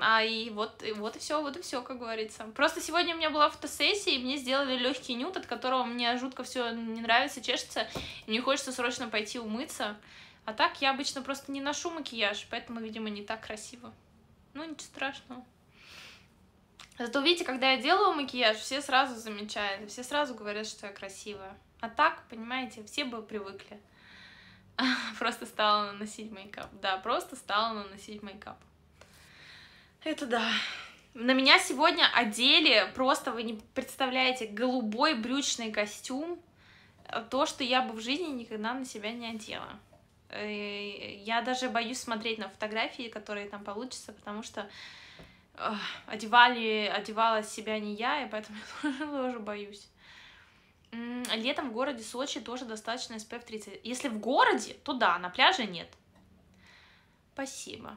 А и вот, и вот и все, вот и все, как говорится. Просто сегодня у меня была фотосессия, и мне сделали легкий нюд, от которого мне жутко все не нравится, чешется, и мне хочется срочно пойти умыться. А так я обычно просто не ношу макияж, поэтому, видимо, не так красиво. Ну, ничего страшного. Зато, видите, когда я делаю макияж, все сразу замечают, все сразу говорят, что я красивая. А так, понимаете, все бы привыкли. Просто стала наносить мейкап. Да, просто стала наносить мейкап. Это да. На меня сегодня одели, просто вы не представляете, голубой брючный костюм. Э, то, что я бы в жизни никогда на себя не одела. Э, я даже боюсь смотреть на фотографии, которые там получатся, потому что одевали, одевала себя не я, и поэтому я тоже боюсь. Летом в городе Сочи тоже достаточно SPF 30. Если в городе, то да, на пляже нет. Спасибо.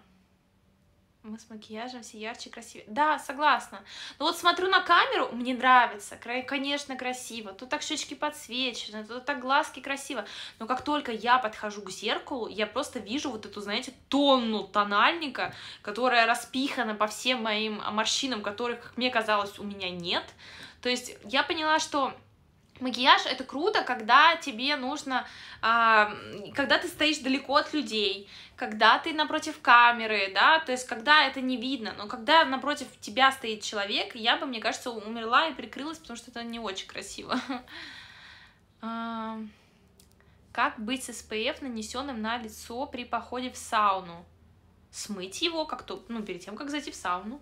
Мы с макияжем все ярче, красивее. Да, согласна. Но вот смотрю на камеру, мне нравится. край, Конечно, красиво. Тут так щечки подсвечены, тут так глазки красиво. Но как только я подхожу к зеркалу, я просто вижу вот эту, знаете, тонну тональника, которая распихана по всем моим морщинам, которых, как мне казалось, у меня нет. То есть я поняла, что Макияж это круто, когда тебе нужно, а, когда ты стоишь далеко от людей, когда ты напротив камеры, да, то есть когда это не видно, но когда напротив тебя стоит человек, я бы, мне кажется, умерла и прикрылась, потому что это не очень красиво. А, как быть с СПФ, нанесенным на лицо при походе в сауну? Смыть его как-то, ну, перед тем, как зайти в сауну.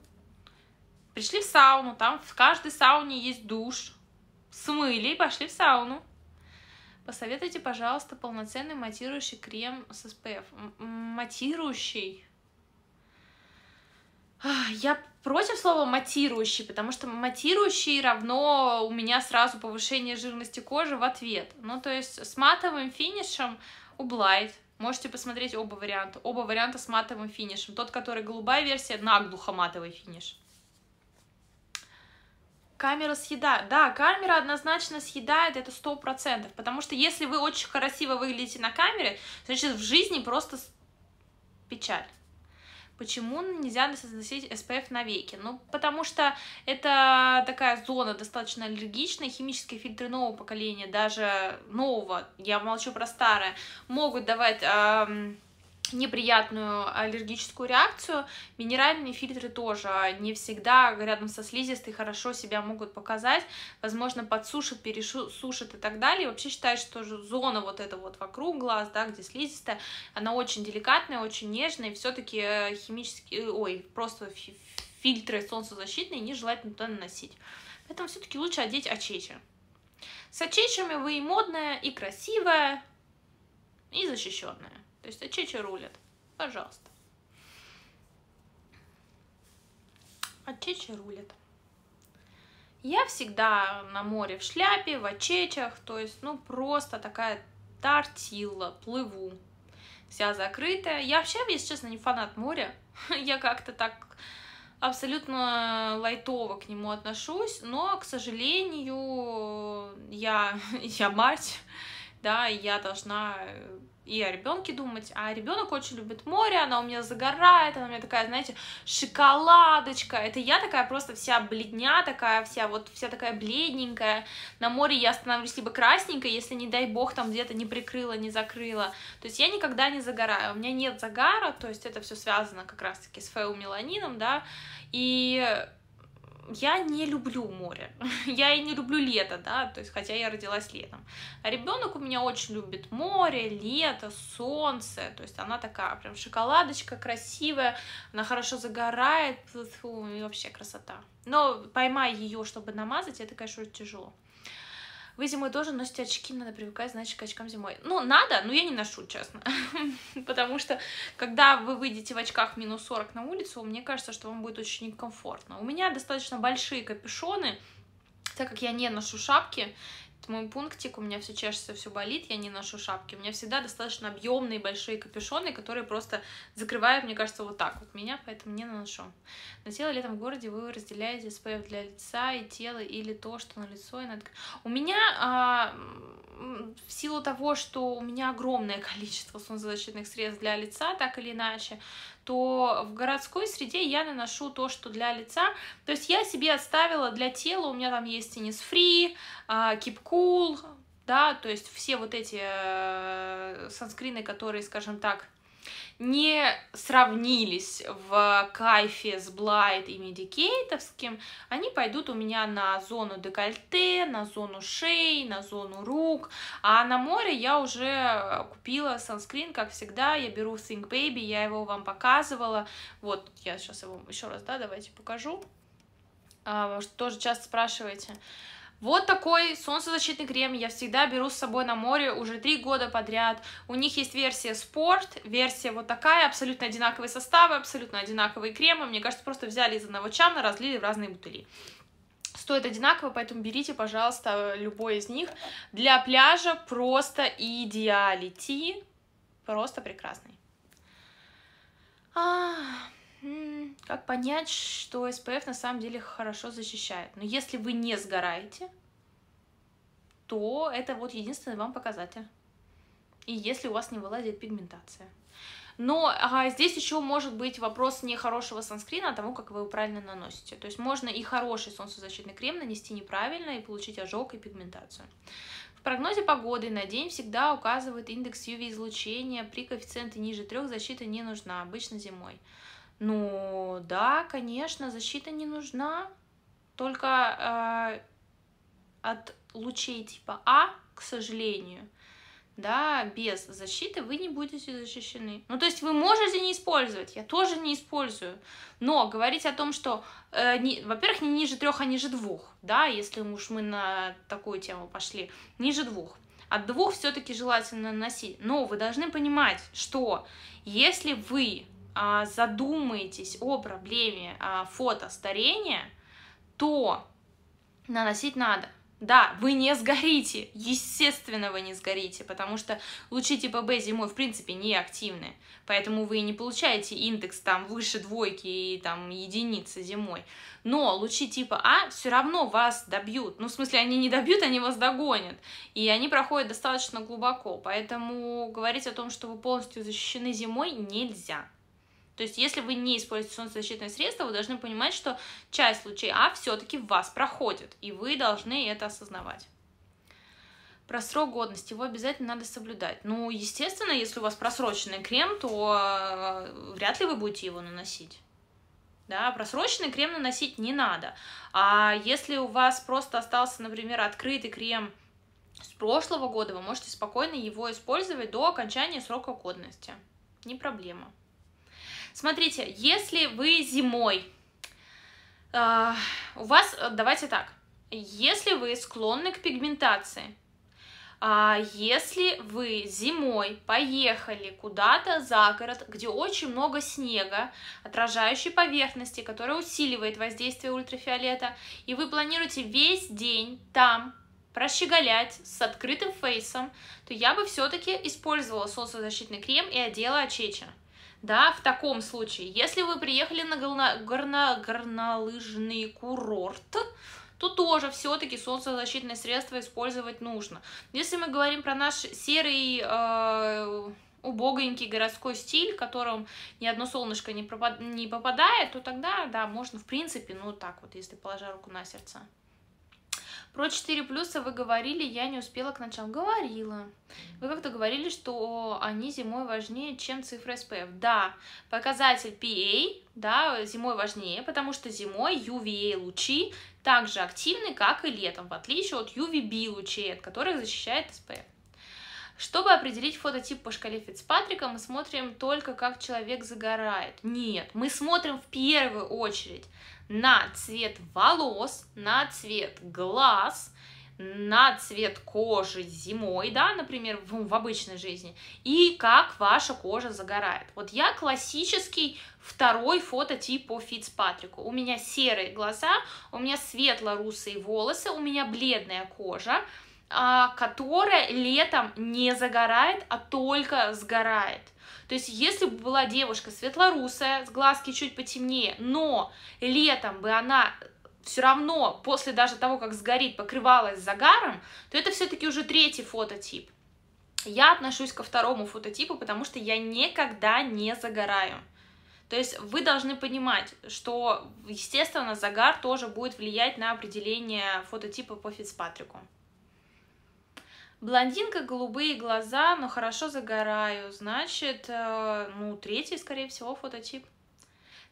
Пришли в сауну, там в каждой сауне есть душ, смыли и пошли в сауну. Посоветуйте, пожалуйста, полноценный матирующий крем с SPF. Матирующий. Я против слова матирующий, потому что матирующий равно у меня сразу повышение жирности кожи в ответ. Ну, то есть с матовым финишем Ублайт. Можете посмотреть оба варианта. Оба варианта с матовым финишем. Тот, который голубая версия, наглухо матовый финиш. Камера съедает. Да, камера однозначно съедает, это сто процентов. Потому что если вы очень красиво выглядите на камере, значит, в жизни просто печаль. Почему нельзя носить SPF навеки? Ну, потому что это такая зона достаточно аллергичная, химические фильтры нового поколения, даже нового, я молчу про старое, могут давать... Эм неприятную аллергическую реакцию. Минеральные фильтры тоже не всегда рядом со слизистой хорошо себя могут показать. Возможно, подсушат, пересушат и так далее. вообще считаю, что зона вот эта вот вокруг глаз, да, где слизистая, она очень деликатная, очень нежная. все-таки э, химические, э, ой, просто фильтры солнцезащитные нежелательно туда наносить. Поэтому все-таки лучше одеть очечи. С очечами вы и модная, и красивая, и защищенная. То есть Чечи рулят. Пожалуйста. Очечи рулят. Я всегда на море в шляпе, в очечах, то есть, ну, просто такая тортила, плыву. Вся закрытая. Я вообще, если честно, не фанат моря. Я как-то так абсолютно лайтово к нему отношусь, но, к сожалению, я, я мать, да, и я должна и о ребенке думать, а ребенок очень любит море, она у меня загорает, она у меня такая, знаете, шоколадочка, это я такая просто вся бледня такая, вся вот вся такая бледненькая, на море я становлюсь либо красненькой, если, не дай бог, там где-то не прикрыла, не закрыла, то есть я никогда не загораю, у меня нет загара, то есть это все связано как раз-таки с меланином да, и я не люблю море, я и не люблю лето, да, то есть хотя я родилась летом. А ребенок у меня очень любит море, лето, солнце, то есть она такая прям шоколадочка красивая, она хорошо загорает, фу, и вообще красота. Но поймай ее, чтобы намазать, это, конечно, тяжело. Вы зимой тоже носите очки, надо привыкать, значит, к очкам зимой. Ну, надо, но я не ношу, честно. Потому что, когда вы выйдете в очках минус 40 на улицу, мне кажется, что вам будет очень некомфортно. У меня достаточно большие капюшоны, так как я не ношу шапки, вот мой пунктик, у меня все чешется, все болит, я не ношу шапки. У меня всегда достаточно объемные большие капюшоны, которые просто закрывают, мне кажется, вот так вот меня, поэтому не наношу. На тело летом в городе вы разделяете SPF для лица и тела или то, что на лицо и на... У меня а, в силу того, что у меня огромное количество солнцезащитных средств для лица, так или иначе, то в городской среде я наношу то, что для лица. То есть я себе оставила для тела, у меня там есть Tennis Free, Keep Cool, да, то есть все вот эти э, санскрины, которые, скажем так, не сравнились в кайфе с Блайт и Медикейтовским, они пойдут у меня на зону декольте, на зону шеи, на зону рук, а на море я уже купила санскрин, как всегда, я беру Think Baby, я его вам показывала, вот, я сейчас его еще раз, да, давайте покажу, что а, тоже часто спрашиваете, вот такой солнцезащитный крем я всегда беру с собой на море уже три года подряд. У них есть версия спорт, версия вот такая, абсолютно одинаковые составы, абсолютно одинаковые кремы. Мне кажется, просто взяли из одного чана, разлили в разные бутыли стоят одинаково, поэтому берите, пожалуйста, любой из них. Для пляжа просто идеалити, просто прекрасный. А как понять, что СПФ на самом деле хорошо защищает? Но если вы не сгораете, то это вот единственный вам показатель. И если у вас не вылазит пигментация. Но а, здесь еще может быть вопрос не хорошего санскрина, а того, как вы его правильно наносите. То есть можно и хороший солнцезащитный крем нанести неправильно и получить ожог и пигментацию. В прогнозе погоды на день всегда указывает индекс UV-излучения. При коэффициенте ниже 3 защита не нужна, обычно зимой. Ну да, конечно, защита не нужна, только э, от лучей типа А, к сожалению, да, без защиты вы не будете защищены. Ну, то есть вы можете не использовать, я тоже не использую. Но говорить о том, что, э, не, во-первых, не ниже трех, а ниже двух, да, если уж мы на такую тему пошли, ниже двух. От двух все-таки желательно носить. Но вы должны понимать, что если вы а, задумаетесь о проблеме а, фото старения, то наносить надо. Да, вы не сгорите, естественно, вы не сгорите, потому что лучи типа Б зимой, в принципе, не активны, поэтому вы не получаете индекс там выше двойки и там единицы зимой. Но лучи типа А все равно вас добьют, ну, в смысле, они не добьют, они вас догонят, и они проходят достаточно глубоко, поэтому говорить о том, что вы полностью защищены зимой, нельзя. То есть, если вы не используете солнцезащитное средство, вы должны понимать, что часть лучей А все-таки в вас проходит, и вы должны это осознавать. Про срок годности его обязательно надо соблюдать. Ну, естественно, если у вас просроченный крем, то э, вряд ли вы будете его наносить. Да, просроченный крем наносить не надо. А если у вас просто остался, например, открытый крем с прошлого года, вы можете спокойно его использовать до окончания срока годности. Не проблема. Смотрите, если вы зимой, э, у вас, э, давайте так, если вы склонны к пигментации, э, если вы зимой поехали куда-то за город, где очень много снега, отражающей поверхности, которая усиливает воздействие ультрафиолета, и вы планируете весь день там прощеголять с открытым фейсом, то я бы все-таки использовала солнцезащитный крем и одела очечи да, в таком случае, если вы приехали на горно, горно, горнолыжный курорт, то тоже все-таки солнцезащитные средства использовать нужно. Если мы говорим про наш серый э, убогонький городской стиль, которым ни одно солнышко не, пропад... не попадает, то тогда, да, можно, в принципе, ну так вот, если положа руку на сердце. Про 4 плюса вы говорили, я не успела к ночам. Говорила. Вы как-то говорили, что они зимой важнее, чем цифры SPF. Да, показатель PA, да, зимой важнее, потому что зимой UVA лучи также активны, как и летом, в отличие от UVB лучей, от которых защищает SPF. Чтобы определить фототип по шкале Фицпатрика, мы смотрим только, как человек загорает. Нет, мы смотрим в первую очередь на цвет волос, на цвет глаз, на цвет кожи зимой, да, например, в, в обычной жизни, и как ваша кожа загорает. Вот я классический второй фототип по Фицпатрику. У меня серые глаза, у меня светло-русые волосы, у меня бледная кожа, а, которая летом не загорает, а только сгорает. То есть, если бы была девушка светлорусая, с глазки чуть потемнее, но летом бы она все равно после даже того, как сгорит, покрывалась загаром, то это все-таки уже третий фототип. Я отношусь ко второму фототипу, потому что я никогда не загораю. То есть вы должны понимать, что, естественно, загар тоже будет влиять на определение фототипа по Фицпатрику. Блондинка, голубые глаза, но хорошо загораю. Значит, э, ну, третий, скорее всего, фототип.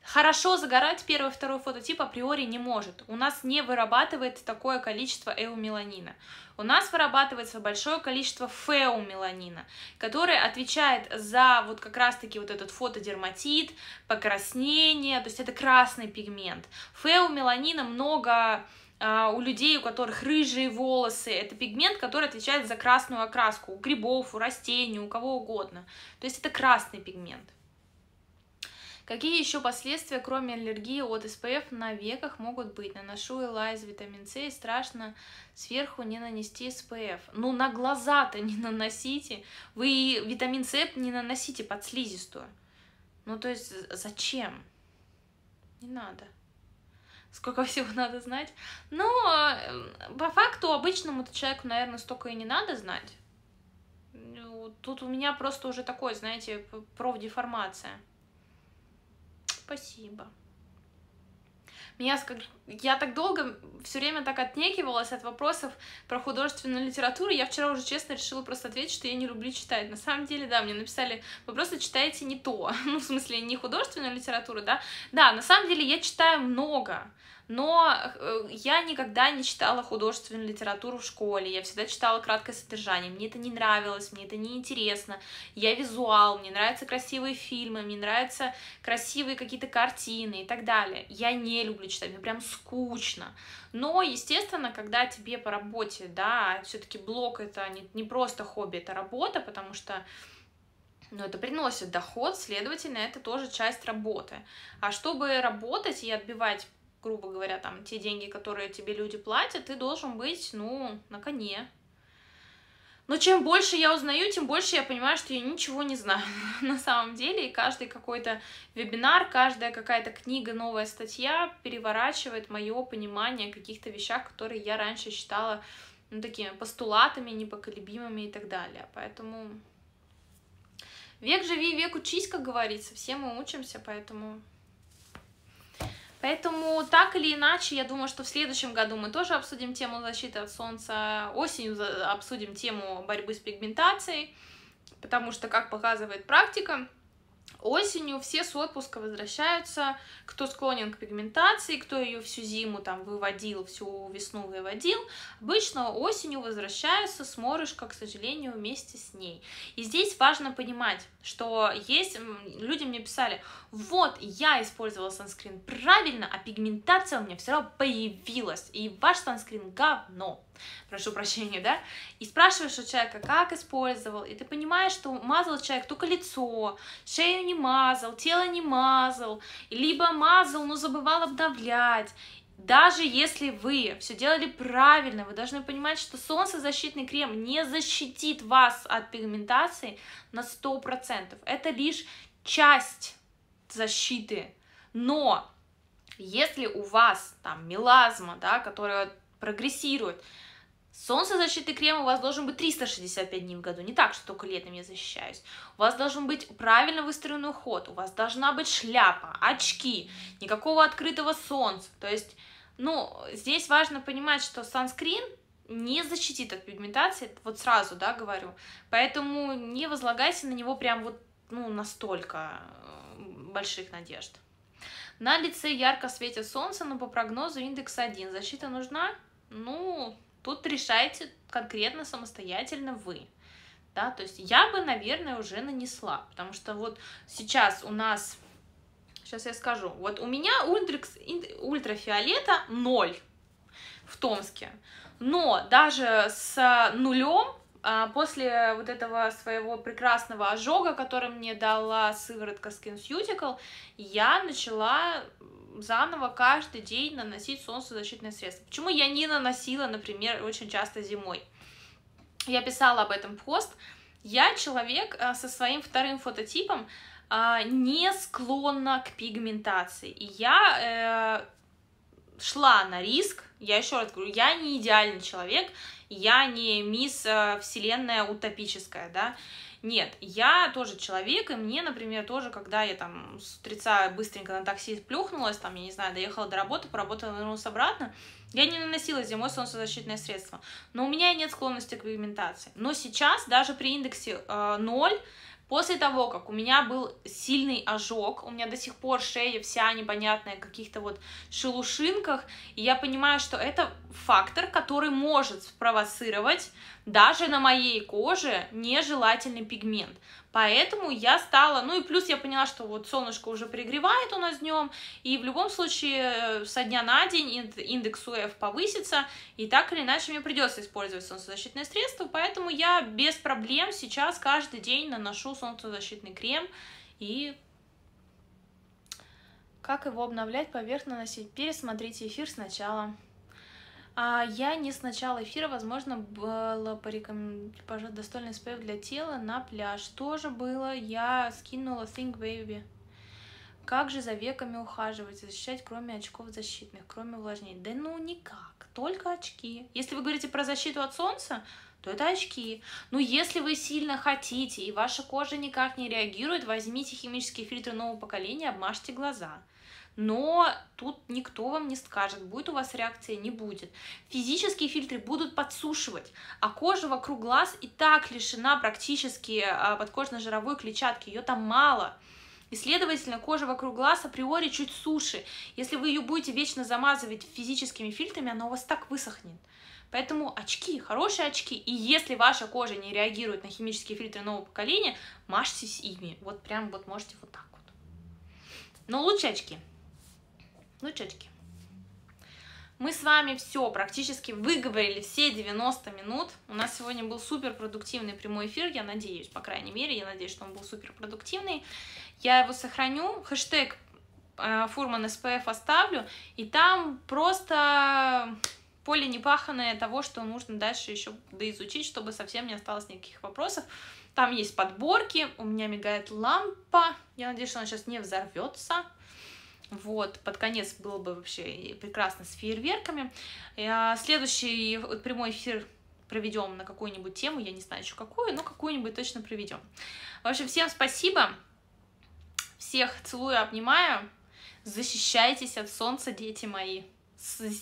Хорошо загорать первый, второй фототип априори не может. У нас не вырабатывает такое количество эумеланина. У нас вырабатывается большое количество феомеланина, который отвечает за вот как раз-таки вот этот фотодерматит, покраснение, то есть это красный пигмент. Феомеланина много а, у людей, у которых рыжие волосы, это пигмент, который отвечает за красную окраску, у грибов, у растений, у кого угодно. То есть это красный пигмент. Какие еще последствия, кроме аллергии от СПФ, на веках могут быть? Наношу ИЛА витамин С и страшно сверху не нанести СПФ. Ну, на глаза-то не наносите. Вы витамин С не наносите под слизистую. Ну, то есть зачем? Не надо сколько всего надо знать. Но эм, по факту обычному человеку, наверное, столько и не надо знать. Тут у меня просто уже такое, знаете, профдеформация. Спасибо. Меня как... Я так долго все время так отнекивалась от вопросов про художественную литературу. Я вчера уже честно решила просто ответить, что я не люблю читать. На самом деле, да, мне написали, вы просто читаете не то. Ну, в смысле, не художественную литературу, да? Да, на самом деле я читаю много но э, я никогда не читала художественную литературу в школе, я всегда читала краткое содержание, мне это не нравилось, мне это не интересно, я визуал, мне нравятся красивые фильмы, мне нравятся красивые какие-то картины и так далее. Я не люблю читать, мне прям скучно. Но, естественно, когда тебе по работе, да, все-таки блог это не, не просто хобби, это работа, потому что но ну, это приносит доход, следовательно, это тоже часть работы. А чтобы работать и отбивать грубо говоря, там, те деньги, которые тебе люди платят, ты должен быть, ну, на коне. Но чем больше я узнаю, тем больше я понимаю, что я ничего не знаю на самом деле, и каждый какой-то вебинар, каждая какая-то книга, новая статья переворачивает мое понимание каких-то вещах, которые я раньше считала ну, такими постулатами, непоколебимыми и так далее. Поэтому век живи, век учись, как говорится, все мы учимся, поэтому Поэтому так или иначе, я думаю, что в следующем году мы тоже обсудим тему защиты от солнца, осенью обсудим тему борьбы с пигментацией, потому что, как показывает практика, Осенью все с отпуска возвращаются, кто склонен к пигментации, кто ее всю зиму там выводил, всю весну выводил, обычно осенью возвращаются с морышка, к сожалению, вместе с ней. И здесь важно понимать, что есть, люди мне писали, вот, я использовала санскрин правильно, а пигментация у меня все равно появилась, и ваш санскрин говно прошу прощения, да, и спрашиваешь у человека, как использовал, и ты понимаешь, что мазал человек только лицо, шею не мазал, тело не мазал, либо мазал, но забывал обновлять, даже если вы все делали правильно, вы должны понимать, что солнцезащитный крем не защитит вас от пигментации на 100%. Это лишь часть защиты. Но если у вас там мелазма, да, которая прогрессирует, Солнцезащитный крем у вас должен быть 365 дней в году, не так, что только летом я защищаюсь. У вас должен быть правильно выстроенный уход, у вас должна быть шляпа, очки, никакого открытого солнца. То есть, ну, здесь важно понимать, что санскрин не защитит от пигментации, вот сразу, да, говорю. Поэтому не возлагайте на него прям вот, ну, настолько э, больших надежд. На лице ярко светит солнце, но по прогнозу индекс 1. Защита нужна? Ну, Тут решайте конкретно самостоятельно вы. Да, то есть я бы, наверное, уже нанесла, потому что вот сейчас у нас, сейчас я скажу, вот у меня ультракс, ультрафиолета 0 в Томске, но даже с нулем а, после вот этого своего прекрасного ожога, который мне дала сыворотка SkinCuticle, я начала заново каждый день наносить солнцезащитное средство. Почему я не наносила, например, очень часто зимой? Я писала об этом пост. Я человек э, со своим вторым фототипом э, не склонна к пигментации. И я э, шла на риск, я еще раз говорю, я не идеальный человек, я не мисс Вселенная утопическая, да, нет, я тоже человек, и мне, например, тоже, когда я там с утреца быстренько на такси плюхнулась, там, я не знаю, доехала до работы, поработала, вернулась обратно, я не наносила зимой солнцезащитное средство. Но у меня нет склонности к пигментации. Но сейчас даже при индексе э, 0 После того, как у меня был сильный ожог, у меня до сих пор шея вся непонятная, каких-то вот шелушинках, и я понимаю, что это фактор, который может спровоцировать даже на моей коже нежелательный пигмент. Поэтому я стала, ну и плюс я поняла, что вот солнышко уже пригревает у нас днем, и в любом случае э, со дня на день индекс УФ повысится, и так или иначе мне придется использовать солнцезащитное средство, поэтому я без проблем сейчас каждый день наношу солнцезащитный крем и как его обновлять, поверх наносить. Пересмотрите эфир сначала. А я не с начала эфира, возможно, было пожалуй, достойный спев для тела на пляж. Тоже было, я скинула Think Baby. Как же за веками ухаживать, защищать, кроме очков защитных, кроме увлажнений? Да ну никак, только очки. Если вы говорите про защиту от солнца, то это очки. Ну, если вы сильно хотите, и ваша кожа никак не реагирует, возьмите химические фильтры нового поколения, обмажьте глаза но тут никто вам не скажет, будет у вас реакция, не будет. Физические фильтры будут подсушивать, а кожа вокруг глаз и так лишена практически а, подкожно-жировой клетчатки, ее там мало. И, следовательно, кожа вокруг глаз априори чуть суше. Если вы ее будете вечно замазывать физическими фильтрами, она у вас так высохнет. Поэтому очки, хорошие очки. И если ваша кожа не реагирует на химические фильтры нового поколения, мажьтесь ими. Вот прям вот можете вот так вот. Но лучше очки. Ну, тетки, мы с вами все практически выговорили, все 90 минут. У нас сегодня был суперпродуктивный прямой эфир, я надеюсь, по крайней мере, я надеюсь, что он был суперпродуктивный. Я его сохраню, хэштег э, Фурман СПФ оставлю, и там просто поле непаханное того, что нужно дальше еще доизучить, чтобы совсем не осталось никаких вопросов. Там есть подборки, у меня мигает лампа, я надеюсь, что она сейчас не взорвется. Вот, под конец было бы вообще прекрасно с фейерверками. Э, а следующий прямой эфир проведем на какую-нибудь тему, я не знаю еще какую, но какую-нибудь точно проведем. В общем, всем спасибо, всех целую, обнимаю, защищайтесь от солнца, дети мои.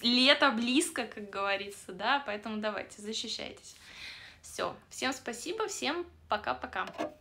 Лето близко, как говорится, да, поэтому давайте, защищайтесь. Все, всем спасибо, всем пока-пока.